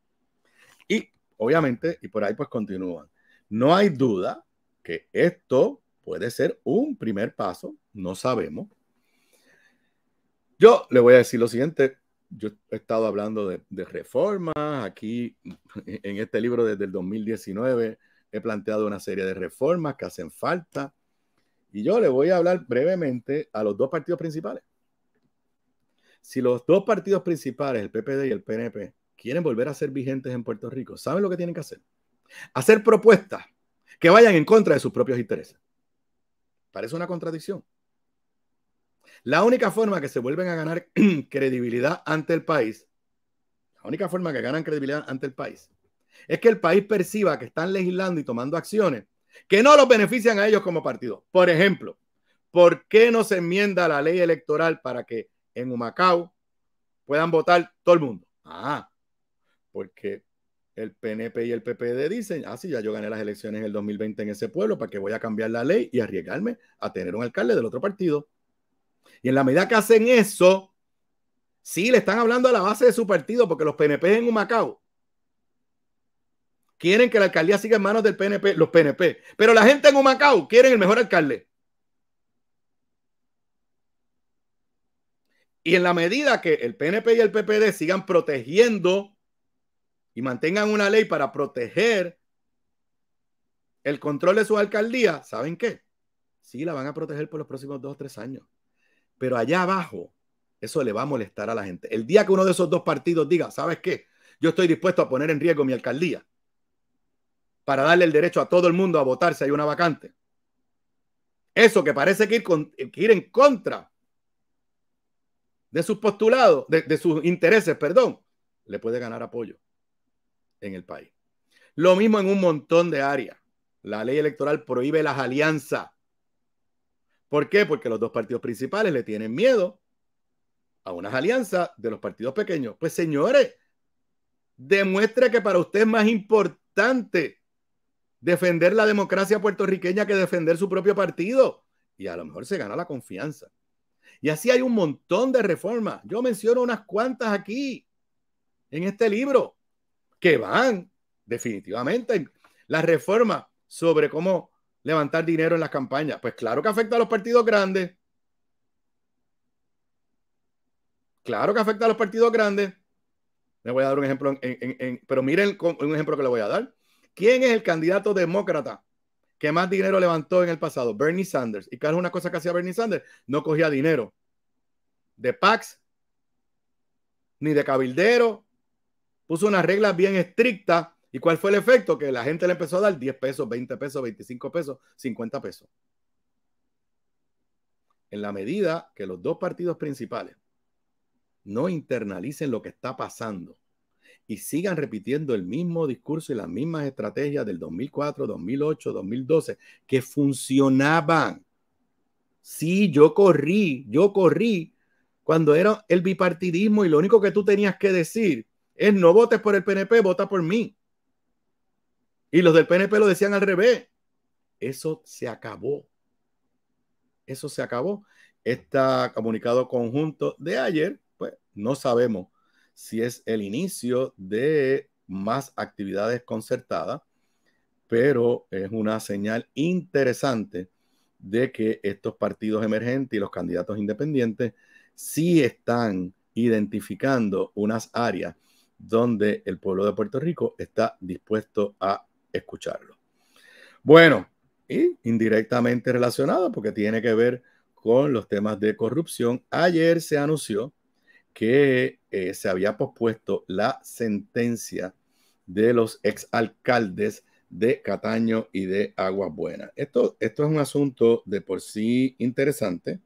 Y obviamente, y por ahí pues continúan. No hay duda que esto puede ser un primer paso, no sabemos. Yo le voy a decir lo siguiente, yo he estado hablando de, de reformas, aquí en este libro desde el 2019 he planteado una serie de reformas que hacen falta. Y yo le voy a hablar brevemente a los dos partidos principales. Si los dos partidos principales, el PPD y el PNP, quieren volver a ser vigentes en Puerto Rico, ¿saben lo que tienen que hacer? Hacer propuestas que vayan en contra de sus propios intereses. Parece una contradicción. La única forma que se vuelven a ganar [clears throat] credibilidad ante el país, la única forma que ganan credibilidad ante el país, es que el país perciba que están legislando y tomando acciones que no los benefician a ellos como partido. Por ejemplo, ¿por qué no se enmienda la ley electoral para que en Humacao puedan votar todo el mundo? Ah, porque el PNP y el PPD dicen, ah, sí, ya yo gané las elecciones en el 2020 en ese pueblo, ¿para que voy a cambiar la ley y arriesgarme a tener un alcalde del otro partido? Y en la medida que hacen eso, sí, le están hablando a la base de su partido, porque los PNP en Humacao quieren que la alcaldía siga en manos del PNP, los PNP. Pero la gente en Humacao quiere el mejor alcalde. Y en la medida que el PNP y el PPD sigan protegiendo y mantengan una ley para proteger el control de su alcaldía, ¿saben qué? Sí, la van a proteger por los próximos dos o tres años. Pero allá abajo, eso le va a molestar a la gente. El día que uno de esos dos partidos diga, ¿sabes qué? Yo estoy dispuesto a poner en riesgo mi alcaldía para darle el derecho a todo el mundo a votar si hay una vacante. Eso que parece que ir, en contra de sus postulados, de, de sus intereses, perdón, le puede ganar apoyo en el país. Lo mismo en un montón de áreas. La ley electoral prohíbe las alianzas. ¿Por qué? Porque los dos partidos principales le tienen miedo a unas alianzas de los partidos pequeños. Pues señores, demuestre que para usted es más importante defender la democracia puertorriqueña que defender su propio partido. Y a lo mejor se gana la confianza. Y así hay un montón de reformas. Yo menciono unas cuantas aquí, en este libro, que van definitivamente. Las reformas sobre cómo levantar dinero en las campañas. Pues claro que afecta a los partidos grandes. Claro que afecta a los partidos grandes. Le voy a dar un ejemplo, pero miren un ejemplo que le voy a dar. ¿Quién es el candidato demócrata que más dinero levantó en el pasado? Bernie Sanders. ¿Y claro, una cosa que hacía Bernie Sanders? No cogía dinero de PACs ni de cabildero. Puso unas reglas bien estrictas. ¿Y cuál fue el efecto? Que la gente le empezó a dar 10 pesos, 20 pesos, 25 pesos, 50 pesos. En la medida que los dos partidos principales no internalicen lo que está pasando y sigan repitiendo el mismo discurso y las mismas estrategias del 2004, 2008, 2012 que funcionaban. Sí, yo corrí, yo corrí cuando era el bipartidismo y lo único que tú tenías que decir es no votes por el PNP, vota por mí. Y los del PNP lo decían al revés. Eso se acabó. Eso se acabó. Este comunicado conjunto de ayer, pues no sabemos si es el inicio de más actividades concertadas, pero es una señal interesante de que estos partidos emergentes y los candidatos independientes sí están identificando unas áreas donde el pueblo de Puerto Rico está dispuesto a escucharlo. Bueno, y indirectamente relacionado porque tiene que ver con los temas de corrupción, ayer se anunció que eh, se había pospuesto la sentencia de los exalcaldes de Cataño y de Aguas Buenas. Esto, esto es un asunto de por sí interesante.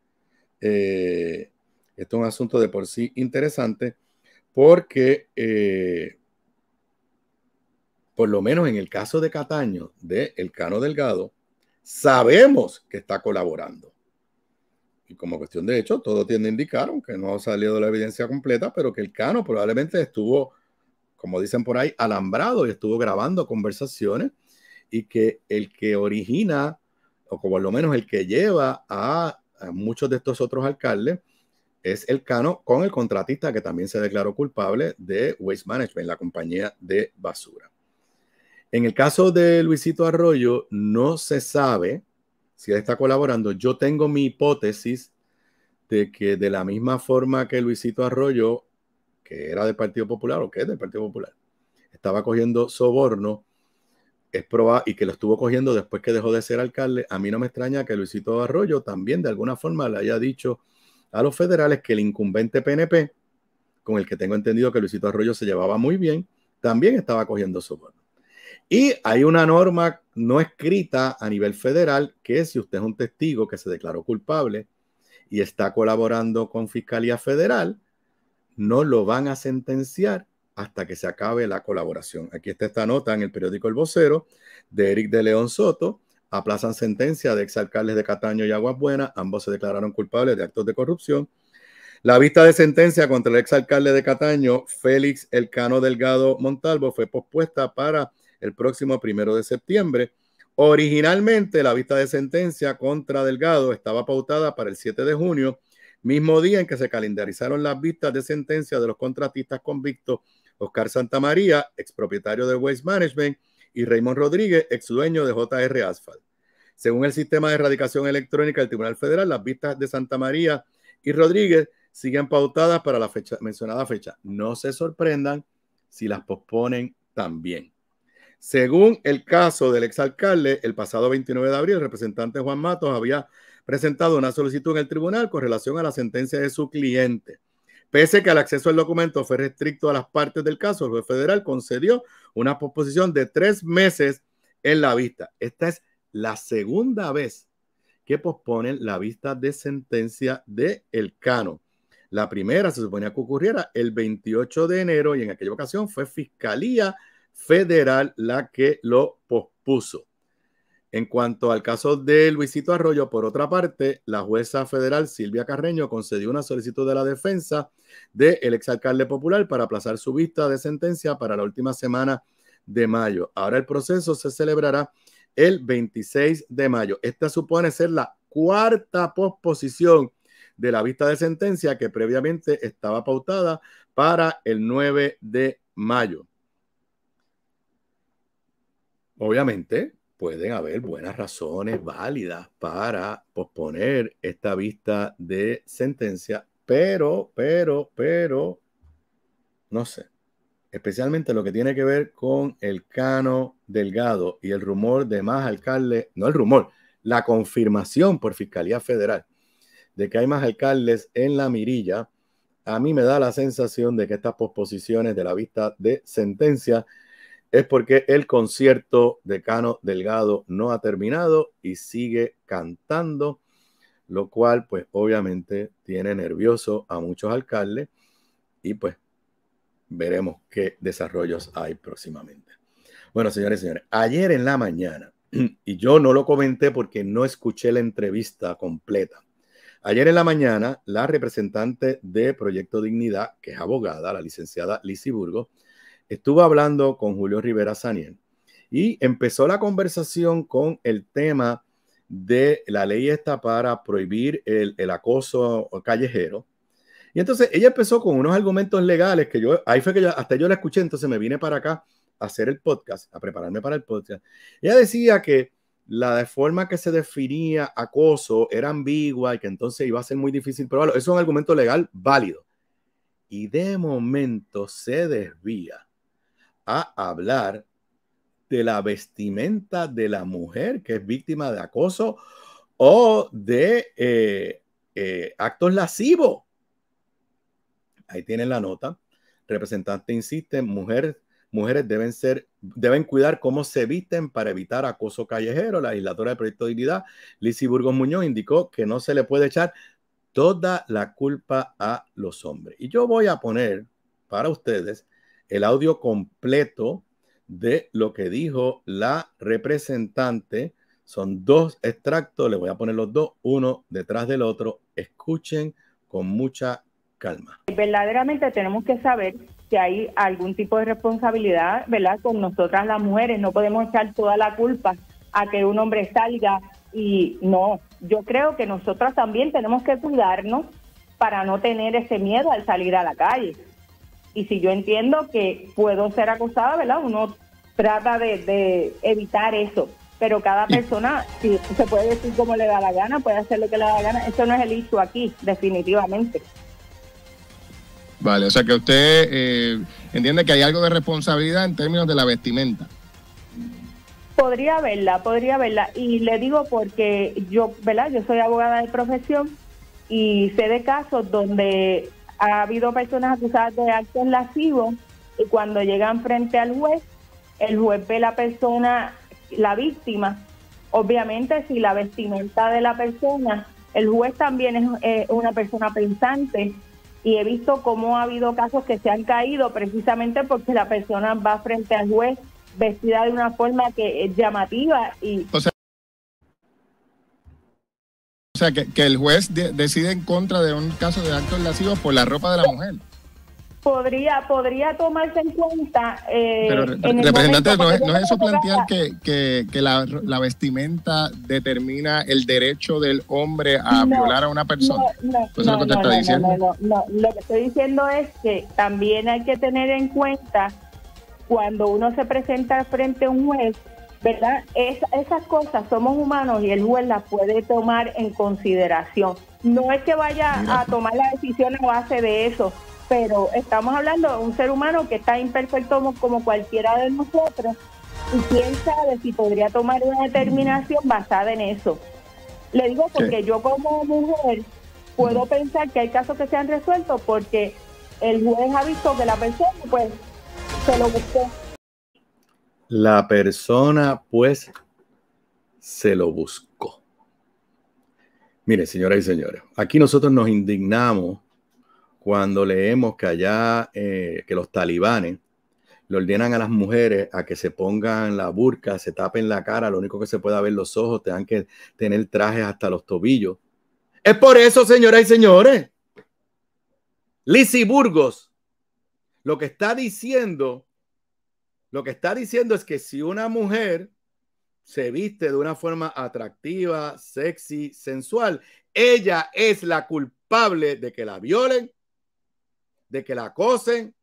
Eh, esto es un asunto de por sí interesante porque, eh, por lo menos en el caso de Cataño, de Elcano Delgado, sabemos que está colaborando y como cuestión de hecho, todo tiende a indicar, aunque no ha salido la evidencia completa, pero que el Cano probablemente estuvo, como dicen por ahí, alambrado y estuvo grabando conversaciones y que el que origina, o como por lo menos el que lleva a, a, muchos de estos otros alcaldes, es el Cano con el contratista que también se declaró culpable de Waste Management, la compañía de basura. En el caso de Luisito Arroyo, no se sabe, si él está colaborando, yo tengo mi hipótesis de que de la misma forma que Luisito Arroyo, que era del Partido Popular o que es del Partido Popular, estaba cogiendo soborno es y que lo estuvo cogiendo después que dejó de ser alcalde, a mí no me extraña que Luisito Arroyo también de alguna forma le haya dicho a los federales que el incumbente PNP, con el que tengo entendido que Luisito Arroyo se llevaba muy bien, también estaba cogiendo soborno. Y hay una norma no escrita a nivel federal que si usted es un testigo que se declaró culpable y está colaborando con Fiscalía Federal, no lo van a sentenciar hasta que se acabe la colaboración. Aquí está esta nota en el periódico El Vocero de Eric de León Soto. Aplazan sentencia de exalcaldes de Cataño y Aguas Buenas. Ambos se declararon culpables de actos de corrupción. La vista de sentencia contra el exalcalde de Cataño, Félix Elcano Delgado Montalvo, fue pospuesta para el próximo primero de septiembre. Originalmente la vista de sentencia contra Delgado estaba pautada para el 7 de junio, mismo día en que se calendarizaron las vistas de sentencia de los contratistas convictos Oscar Santamaría, expropietario de Waste Management, y Raymond Rodríguez, dueño de JR Asphalt. Según el sistema de erradicación electrónica del Tribunal Federal, las vistas de Santa María y Rodríguez siguen pautadas para la fecha, mencionada fecha. No se sorprendan si las posponen también. Según el caso del exalcalde, el pasado 29 de abril, el representante Juan Matos había presentado una solicitud en el tribunal con relación a la sentencia de su cliente. Pese que el acceso al documento fue restricto a las partes del caso, el juez federal concedió una posposición de tres meses en la vista. Esta es la segunda vez que posponen la vista de sentencia de El Cano. La primera se suponía que ocurriera el 28 de enero y en aquella ocasión fue Fiscalía federal la que lo pospuso. En cuanto al caso de Luisito Arroyo, por otra parte, la jueza federal Silvia Carreño concedió una solicitud de la defensa del ex exalcalde popular para aplazar su vista de sentencia para la última semana de mayo. Ahora el proceso se celebrará el 26 de mayo. Esta supone ser la cuarta posposición de la vista de sentencia que previamente estaba pautada para el 9 de mayo. Obviamente, pueden haber buenas razones válidas para posponer esta vista de sentencia, pero, pero, pero, no sé. Especialmente lo que tiene que ver con el cano delgado y el rumor de más alcaldes, no el rumor, la confirmación por Fiscalía Federal de que hay más alcaldes en la mirilla, a mí me da la sensación de que estas posposiciones de la vista de sentencia es porque el concierto de Cano Delgado no ha terminado y sigue cantando, lo cual pues obviamente tiene nervioso a muchos alcaldes y pues veremos qué desarrollos hay próximamente. Bueno, señores y señores, ayer en la mañana, [clears throat] y yo no lo comenté porque no escuché la entrevista completa, ayer en la mañana la representante de Proyecto Dignidad, que es abogada, la licenciada Lizy Burgos, estuvo hablando con Julio Rivera Saniel y empezó la conversación con el tema de la ley esta para prohibir el, el acoso callejero. Y entonces ella empezó con unos argumentos legales que yo, ahí fue que hasta yo la escuché, entonces me vine para acá a hacer el podcast, a prepararme para el podcast. Ella decía que la forma que se definía acoso era ambigua y que entonces iba a ser muy difícil probarlo. Eso es un argumento legal válido. Y de momento se desvía a hablar de la vestimenta de la mujer que es víctima de acoso o de eh, eh, actos lascivos. Ahí tienen la nota. Representante insiste, mujer, mujeres deben ser, deben cuidar cómo se visten para evitar acoso callejero. La legisladora del proyecto de dignidad, Lizy Burgos Muñoz, indicó que no se le puede echar toda la culpa a los hombres. Y yo voy a poner para ustedes el audio completo de lo que dijo la representante. Son dos extractos, Le voy a poner los dos, uno detrás del otro. Escuchen con mucha calma. Verdaderamente tenemos que saber si hay algún tipo de responsabilidad, ¿verdad? Con nosotras las mujeres, no podemos echar toda la culpa a que un hombre salga y no, yo creo que nosotras también tenemos que cuidarnos para no tener ese miedo al salir a la calle. Y si yo entiendo que puedo ser acosada, ¿verdad? Uno trata de, evitar eso. Pero cada persona, si se puede decir como le da la gana, puede hacer lo que le da la gana. Eso no es el hecho aquí, definitivamente. Vale, o sea que usted eh, entiende que hay algo de responsabilidad en términos de la vestimenta. Podría verla, podría verla, Y le digo porque yo, ¿verdad? Yo soy abogada de profesión y sé de casos donde ha habido personas acusadas de actos lascivos y cuando llegan frente al juez, el juez ve la persona, la víctima. Obviamente, si la vestimenta de la persona, el juez también es eh, una persona pensante y he visto cómo ha habido casos que se han caído precisamente porque la persona va frente al juez vestida de una forma que es llamativa y o sea, que, que el juez decide en contra de un caso de actos lascivos por la ropa de la mujer. Podría, podría tomarse en cuenta. Eh, Pero, representante, no, es, eso plantear que, que, la, vestimenta determina el derecho del hombre a violar a una persona. No, no, no, no, Lo que estoy diciendo es que también hay que tener en cuenta cuando uno se presenta frente a un juez ¿verdad? Es, esas cosas somos humanos y el juez las puede tomar en consideración. No es que vaya a tomar la decisión a base de eso, pero estamos hablando de un ser humano que está imperfecto como, cualquiera de nosotros y quién sabe si podría tomar una determinación basada en eso. Le digo porque yo como mujer puedo pensar que hay casos que se han resuelto porque el juez ha visto que la persona pues se lo buscó la persona pues se lo buscó. Mire, señoras y señores, aquí nosotros nos indignamos cuando leemos que allá, eh, que los talibanes le ordenan a las mujeres a que se pongan la burka, se tapen la cara, lo único que se pueda ver los ojos, tengan que tener trajes hasta los tobillos. Es por eso, señoras y señores, Lizzie Burgos lo que está diciendo lo que está diciendo es que si una mujer se viste de una forma atractiva, sexy, sensual, ella es la culpable de que la violen, de que la acosen.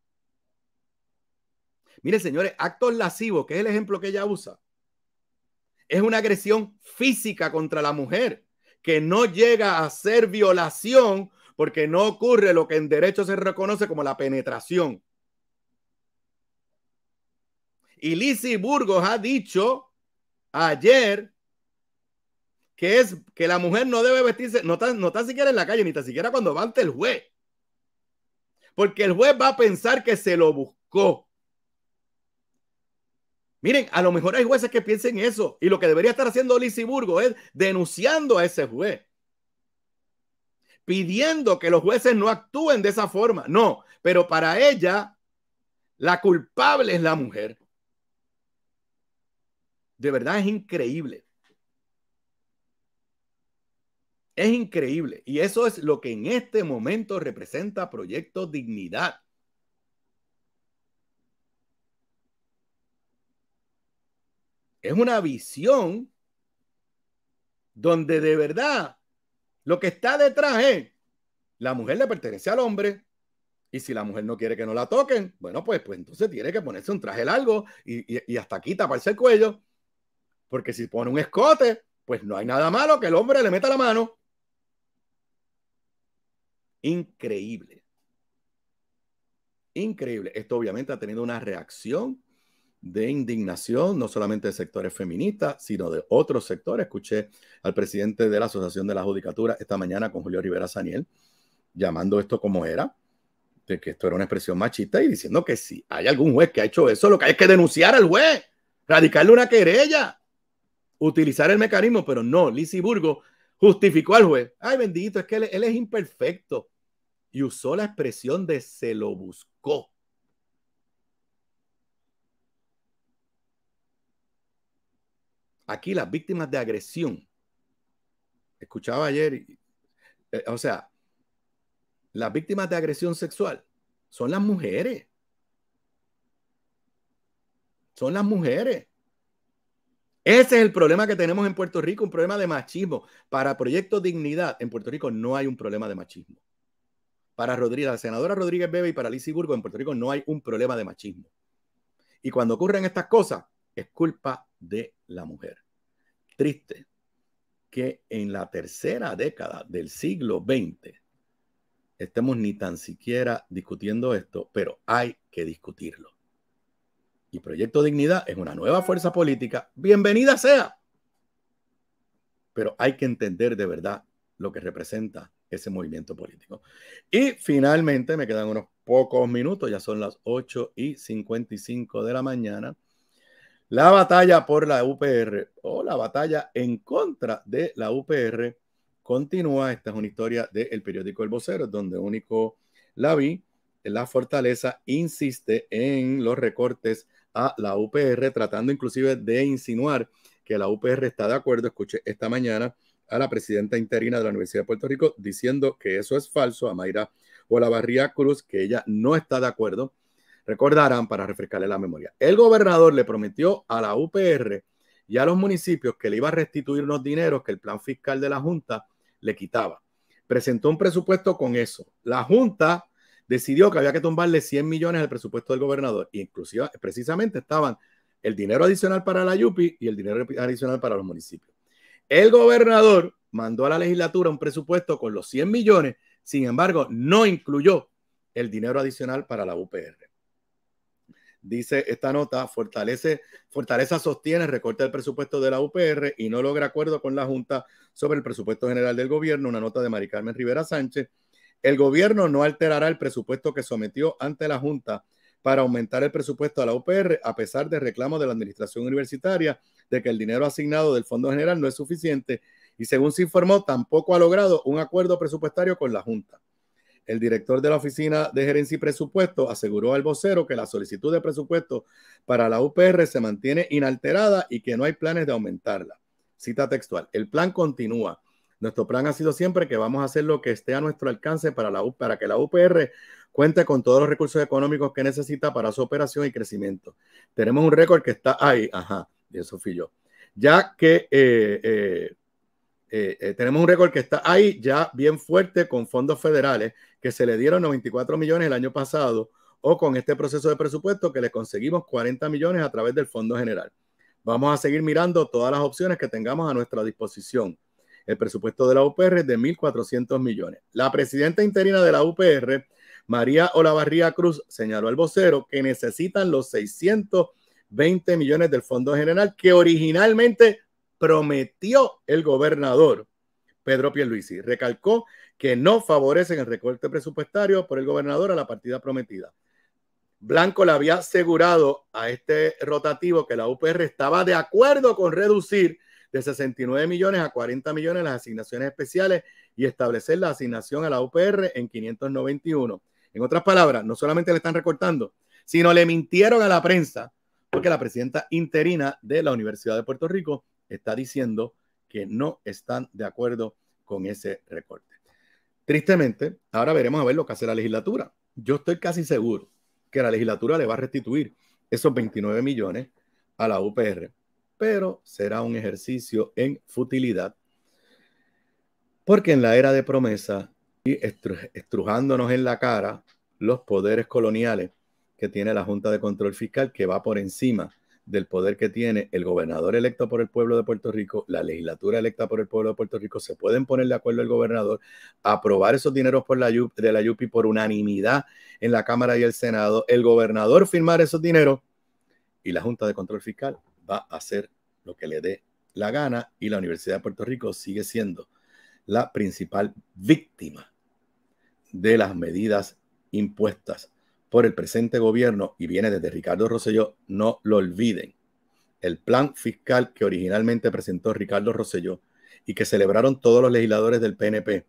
Mire, señores, actos lascivos, que es el ejemplo que ella usa, es una agresión física contra la mujer que no llega a ser violación porque no ocurre lo que en derecho se reconoce como la penetración. Y Lizzie Burgos ha dicho ayer que es que la mujer no debe vestirse, no está, no está siquiera en la calle, ni tan siquiera cuando va ante el juez. Porque el juez va a pensar que se lo buscó. Miren, a lo mejor hay jueces que piensen eso. Y lo que debería estar haciendo Lizzie Burgos es denunciando a ese juez pidiendo que los jueces no actúen de esa forma. No, pero para ella, la culpable es la mujer. De verdad es increíble. Es increíble. Y eso es lo que en este momento representa Proyecto Dignidad. Es una visión donde de verdad lo que está detrás es la mujer le pertenece al hombre. Y si la mujer no quiere que no la toquen, bueno, pues, pues entonces tiene que ponerse un traje largo y, y hasta aquí taparse el cuello porque si pone un escote, pues no hay nada malo que el hombre le meta la mano. Increíble. Increíble. Esto obviamente ha tenido una reacción de indignación, no solamente de sectores feministas, sino de otros sectores. Escuché al presidente de la Asociación de la Judicatura esta mañana con Julio Rivera Saniel, llamando esto como era, de que esto era una expresión machista y diciendo que si hay algún juez que ha hecho eso, lo que hay es que denunciar al juez, radicarle una querella utilizar el mecanismo, pero no, Lizzie Burgo justificó al juez. Ay, bendito, es que él, es imperfecto. Y usó la expresión de se lo buscó. Aquí las víctimas de agresión. Escuchaba ayer, eh, o sea, las víctimas de agresión sexual son las mujeres. Son las mujeres. Ese es el problema que tenemos en Puerto Rico, un problema de machismo. Para Proyecto Dignidad, en Puerto Rico no hay un problema de machismo. Para Rodríguez, la senadora Rodríguez Bebe y para Lizy Burgo, en Puerto Rico no hay un problema de machismo. Y cuando ocurren estas cosas, es culpa de la mujer. Triste que en la tercera década del siglo XX estemos ni tan siquiera discutiendo esto, pero hay que discutirlo y Proyecto Dignidad es una nueva fuerza política, bienvenida sea. Pero hay que entender de verdad lo que representa ese movimiento político. Y finalmente, me quedan unos pocos minutos, ya son las 8 y 55 de la mañana, la batalla por la UPR o la batalla en contra de la UPR continúa. Esta es una historia del periódico El Vocero, donde único la vi. La fortaleza insiste en los recortes a la UPR, tratando inclusive de insinuar que la UPR está de acuerdo. Escuché esta mañana a la presidenta interina de la Universidad de Puerto Rico diciendo que eso es falso, a Mayra Olavarría Cruz, que ella no está de acuerdo. Recordarán, para refrescarle la memoria, el gobernador le prometió a la UPR y a los municipios que le iba a restituir los dineros que el plan fiscal de la Junta le quitaba. Presentó un presupuesto con eso. La Junta decidió que había que tumbarle 100 millones al presupuesto del gobernador. inclusive, precisamente estaban el dinero adicional para la YUPI y el dinero adicional para los municipios. El gobernador mandó a la legislatura un presupuesto con los 100 millones, sin embargo, no incluyó el dinero adicional para la UPR. Dice esta nota, fortalece, Fortaleza sostiene recorte el presupuesto de la UPR y no logra acuerdo con la Junta sobre el presupuesto general del gobierno, una nota de Mari Carmen Rivera Sánchez, el gobierno no alterará el presupuesto que sometió ante la Junta para aumentar el presupuesto a la UPR, a pesar de reclamos de la Administración Universitaria de que el dinero asignado del Fondo General no es suficiente y según se informó, tampoco ha logrado un acuerdo presupuestario con la Junta. El director de la Oficina de Gerencia y Presupuesto aseguró al vocero que la solicitud de presupuesto para la UPR se mantiene inalterada y que no hay planes de aumentarla. Cita textual. El plan continúa. Nuestro plan ha sido siempre que vamos a hacer lo que esté a nuestro alcance para, la, para que la UPR cuente con todos los recursos económicos que necesita para su operación y crecimiento. Tenemos un récord que está ahí, ajá, y eso fui yo. Ya que eh, eh, eh, tenemos un récord que está ahí ya bien fuerte con fondos federales que se le dieron 94 millones el año pasado o con este proceso de presupuesto que le conseguimos 40 millones a través del Fondo General. Vamos a seguir mirando todas las opciones que tengamos a nuestra disposición el presupuesto de la UPR es de 1.400 millones. La presidenta interina de la UPR, María Olavarría Cruz, señaló al vocero que necesitan los 620 millones del Fondo General que originalmente prometió el gobernador Pedro Pierluisi. Recalcó que no favorecen el recorte presupuestario por el gobernador a la partida prometida. Blanco le había asegurado a este rotativo que la UPR estaba de acuerdo con reducir de 69 millones a 40 millones las asignaciones especiales y establecer la asignación a la UPR en 591. En otras palabras, no solamente le están recortando, sino le mintieron a la prensa, porque la presidenta interina de la Universidad de Puerto Rico está diciendo que no están de acuerdo con ese recorte. Tristemente, ahora veremos a ver lo que hace la legislatura. Yo estoy casi seguro que la legislatura le va a restituir esos 29 millones a la UPR pero será un ejercicio en futilidad, porque en la era de promesa y estrujándonos en la cara los poderes coloniales que tiene la Junta de Control Fiscal, que va por encima del poder que tiene el gobernador electo por el pueblo de Puerto Rico, la legislatura electa por el pueblo de Puerto Rico, se pueden poner de acuerdo el gobernador, aprobar esos dineros por la de la YUPI por unanimidad en la Cámara y el Senado, el gobernador firmar esos dineros y la Junta de Control Fiscal va a hacer lo que le dé la gana y la Universidad de Puerto Rico sigue siendo la principal víctima de las medidas impuestas por el presente gobierno y viene desde Ricardo Rosselló, no lo olviden. El plan fiscal que originalmente presentó Ricardo Rosselló y que celebraron todos los legisladores del PNP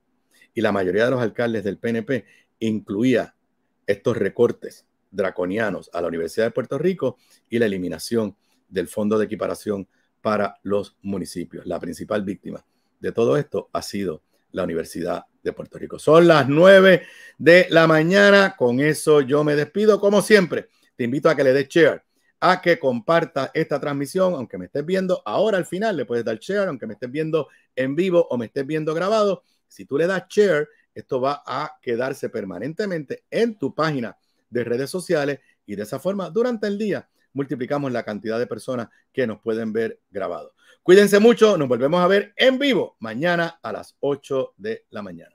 y la mayoría de los alcaldes del PNP incluía estos recortes draconianos a la Universidad de Puerto Rico y la eliminación del Fondo de Equiparación para los municipios. La principal víctima de todo esto ha sido la Universidad de Puerto Rico. Son las 9 de la mañana. Con eso yo me despido. Como siempre, te invito a que le des share, a que compartas esta transmisión, aunque me estés viendo ahora al final, le puedes dar share, aunque me estés viendo en vivo o me estés viendo grabado. Si tú le das share, esto va a quedarse permanentemente en tu página de redes sociales y de esa forma durante el día multiplicamos la cantidad de personas que nos pueden ver grabados. Cuídense mucho, nos volvemos a ver en vivo mañana a las 8 de la mañana.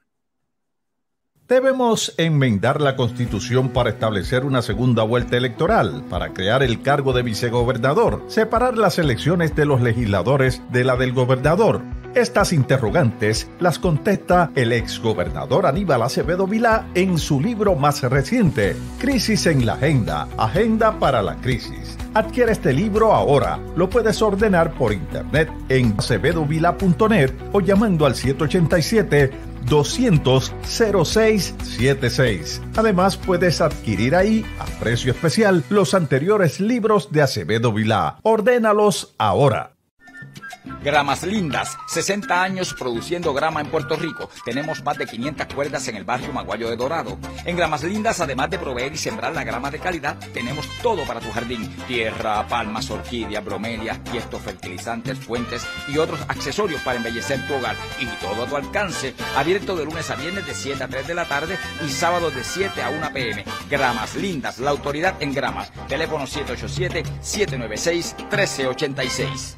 Debemos enmendar la constitución para establecer una segunda vuelta electoral, para crear el cargo de vicegobernador, separar las elecciones de los legisladores de la del gobernador estas interrogantes las contesta el exgobernador Aníbal Acevedo Vilá en su libro más reciente, Crisis en la Agenda, Agenda para la Crisis. Adquiere este libro ahora. Lo puedes ordenar por internet en acevedovila.net o llamando al 787 200 0676. Además, puedes adquirir ahí, a precio especial, los anteriores libros de Acevedo Vilá. Ordénalos ahora. Gramas Lindas, 60 años produciendo grama en Puerto Rico. Tenemos más de 500 cuerdas en el barrio Maguayo de Dorado. En Gramas Lindas, además de proveer y sembrar la grama de calidad, tenemos todo para tu jardín. Tierra, palmas, orquídeas, bromelias, tiestos, fertilizantes, fuentes y otros accesorios para embellecer tu hogar. Y todo a tu alcance, abierto de lunes a viernes de 7 a 3 de la tarde y sábados de 7 a 1 pm. Gramas Lindas, la autoridad en gramas. Teléfono 787-796-1386.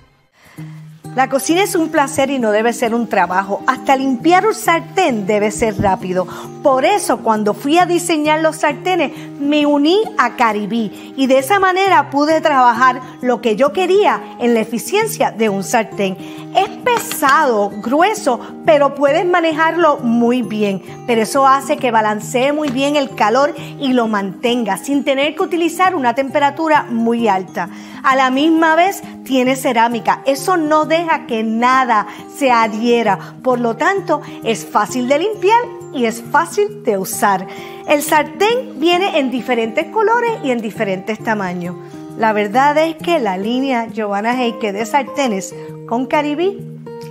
La cocina es un placer y no debe ser un trabajo. Hasta limpiar un sartén debe ser rápido. Por eso cuando fui a diseñar los sartenes me uní a Caribí y de esa manera pude trabajar lo que yo quería en la eficiencia de un sartén. Es pesado, grueso, pero puedes manejarlo muy bien. Pero eso hace que balancee muy bien el calor y lo mantenga sin tener que utilizar una temperatura muy alta a la misma vez tiene cerámica. Eso no deja que nada se adhiera. Por lo tanto, es fácil de limpiar y es fácil de usar. El sartén viene en diferentes colores y en diferentes tamaños. La verdad es que la línea Giovanna Heike de sartenes con caribí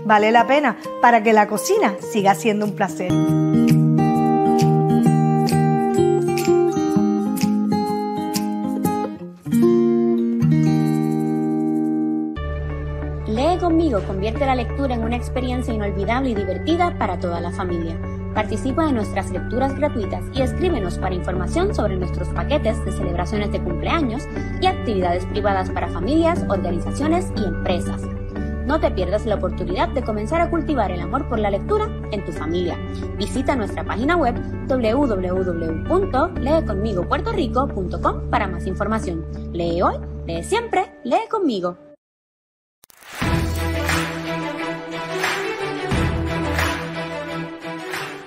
vale la pena para que la cocina siga siendo un placer. conmigo convierte la lectura en una experiencia inolvidable y divertida para toda la familia. Participa en nuestras lecturas gratuitas y escríbenos para información sobre nuestros paquetes de celebraciones de cumpleaños y actividades privadas para familias, organizaciones y empresas. No te pierdas la oportunidad de comenzar a cultivar el amor por la lectura en tu familia. Visita nuestra página web www.leeconmigopuertorico.com para más información. Lee hoy, lee siempre, lee conmigo.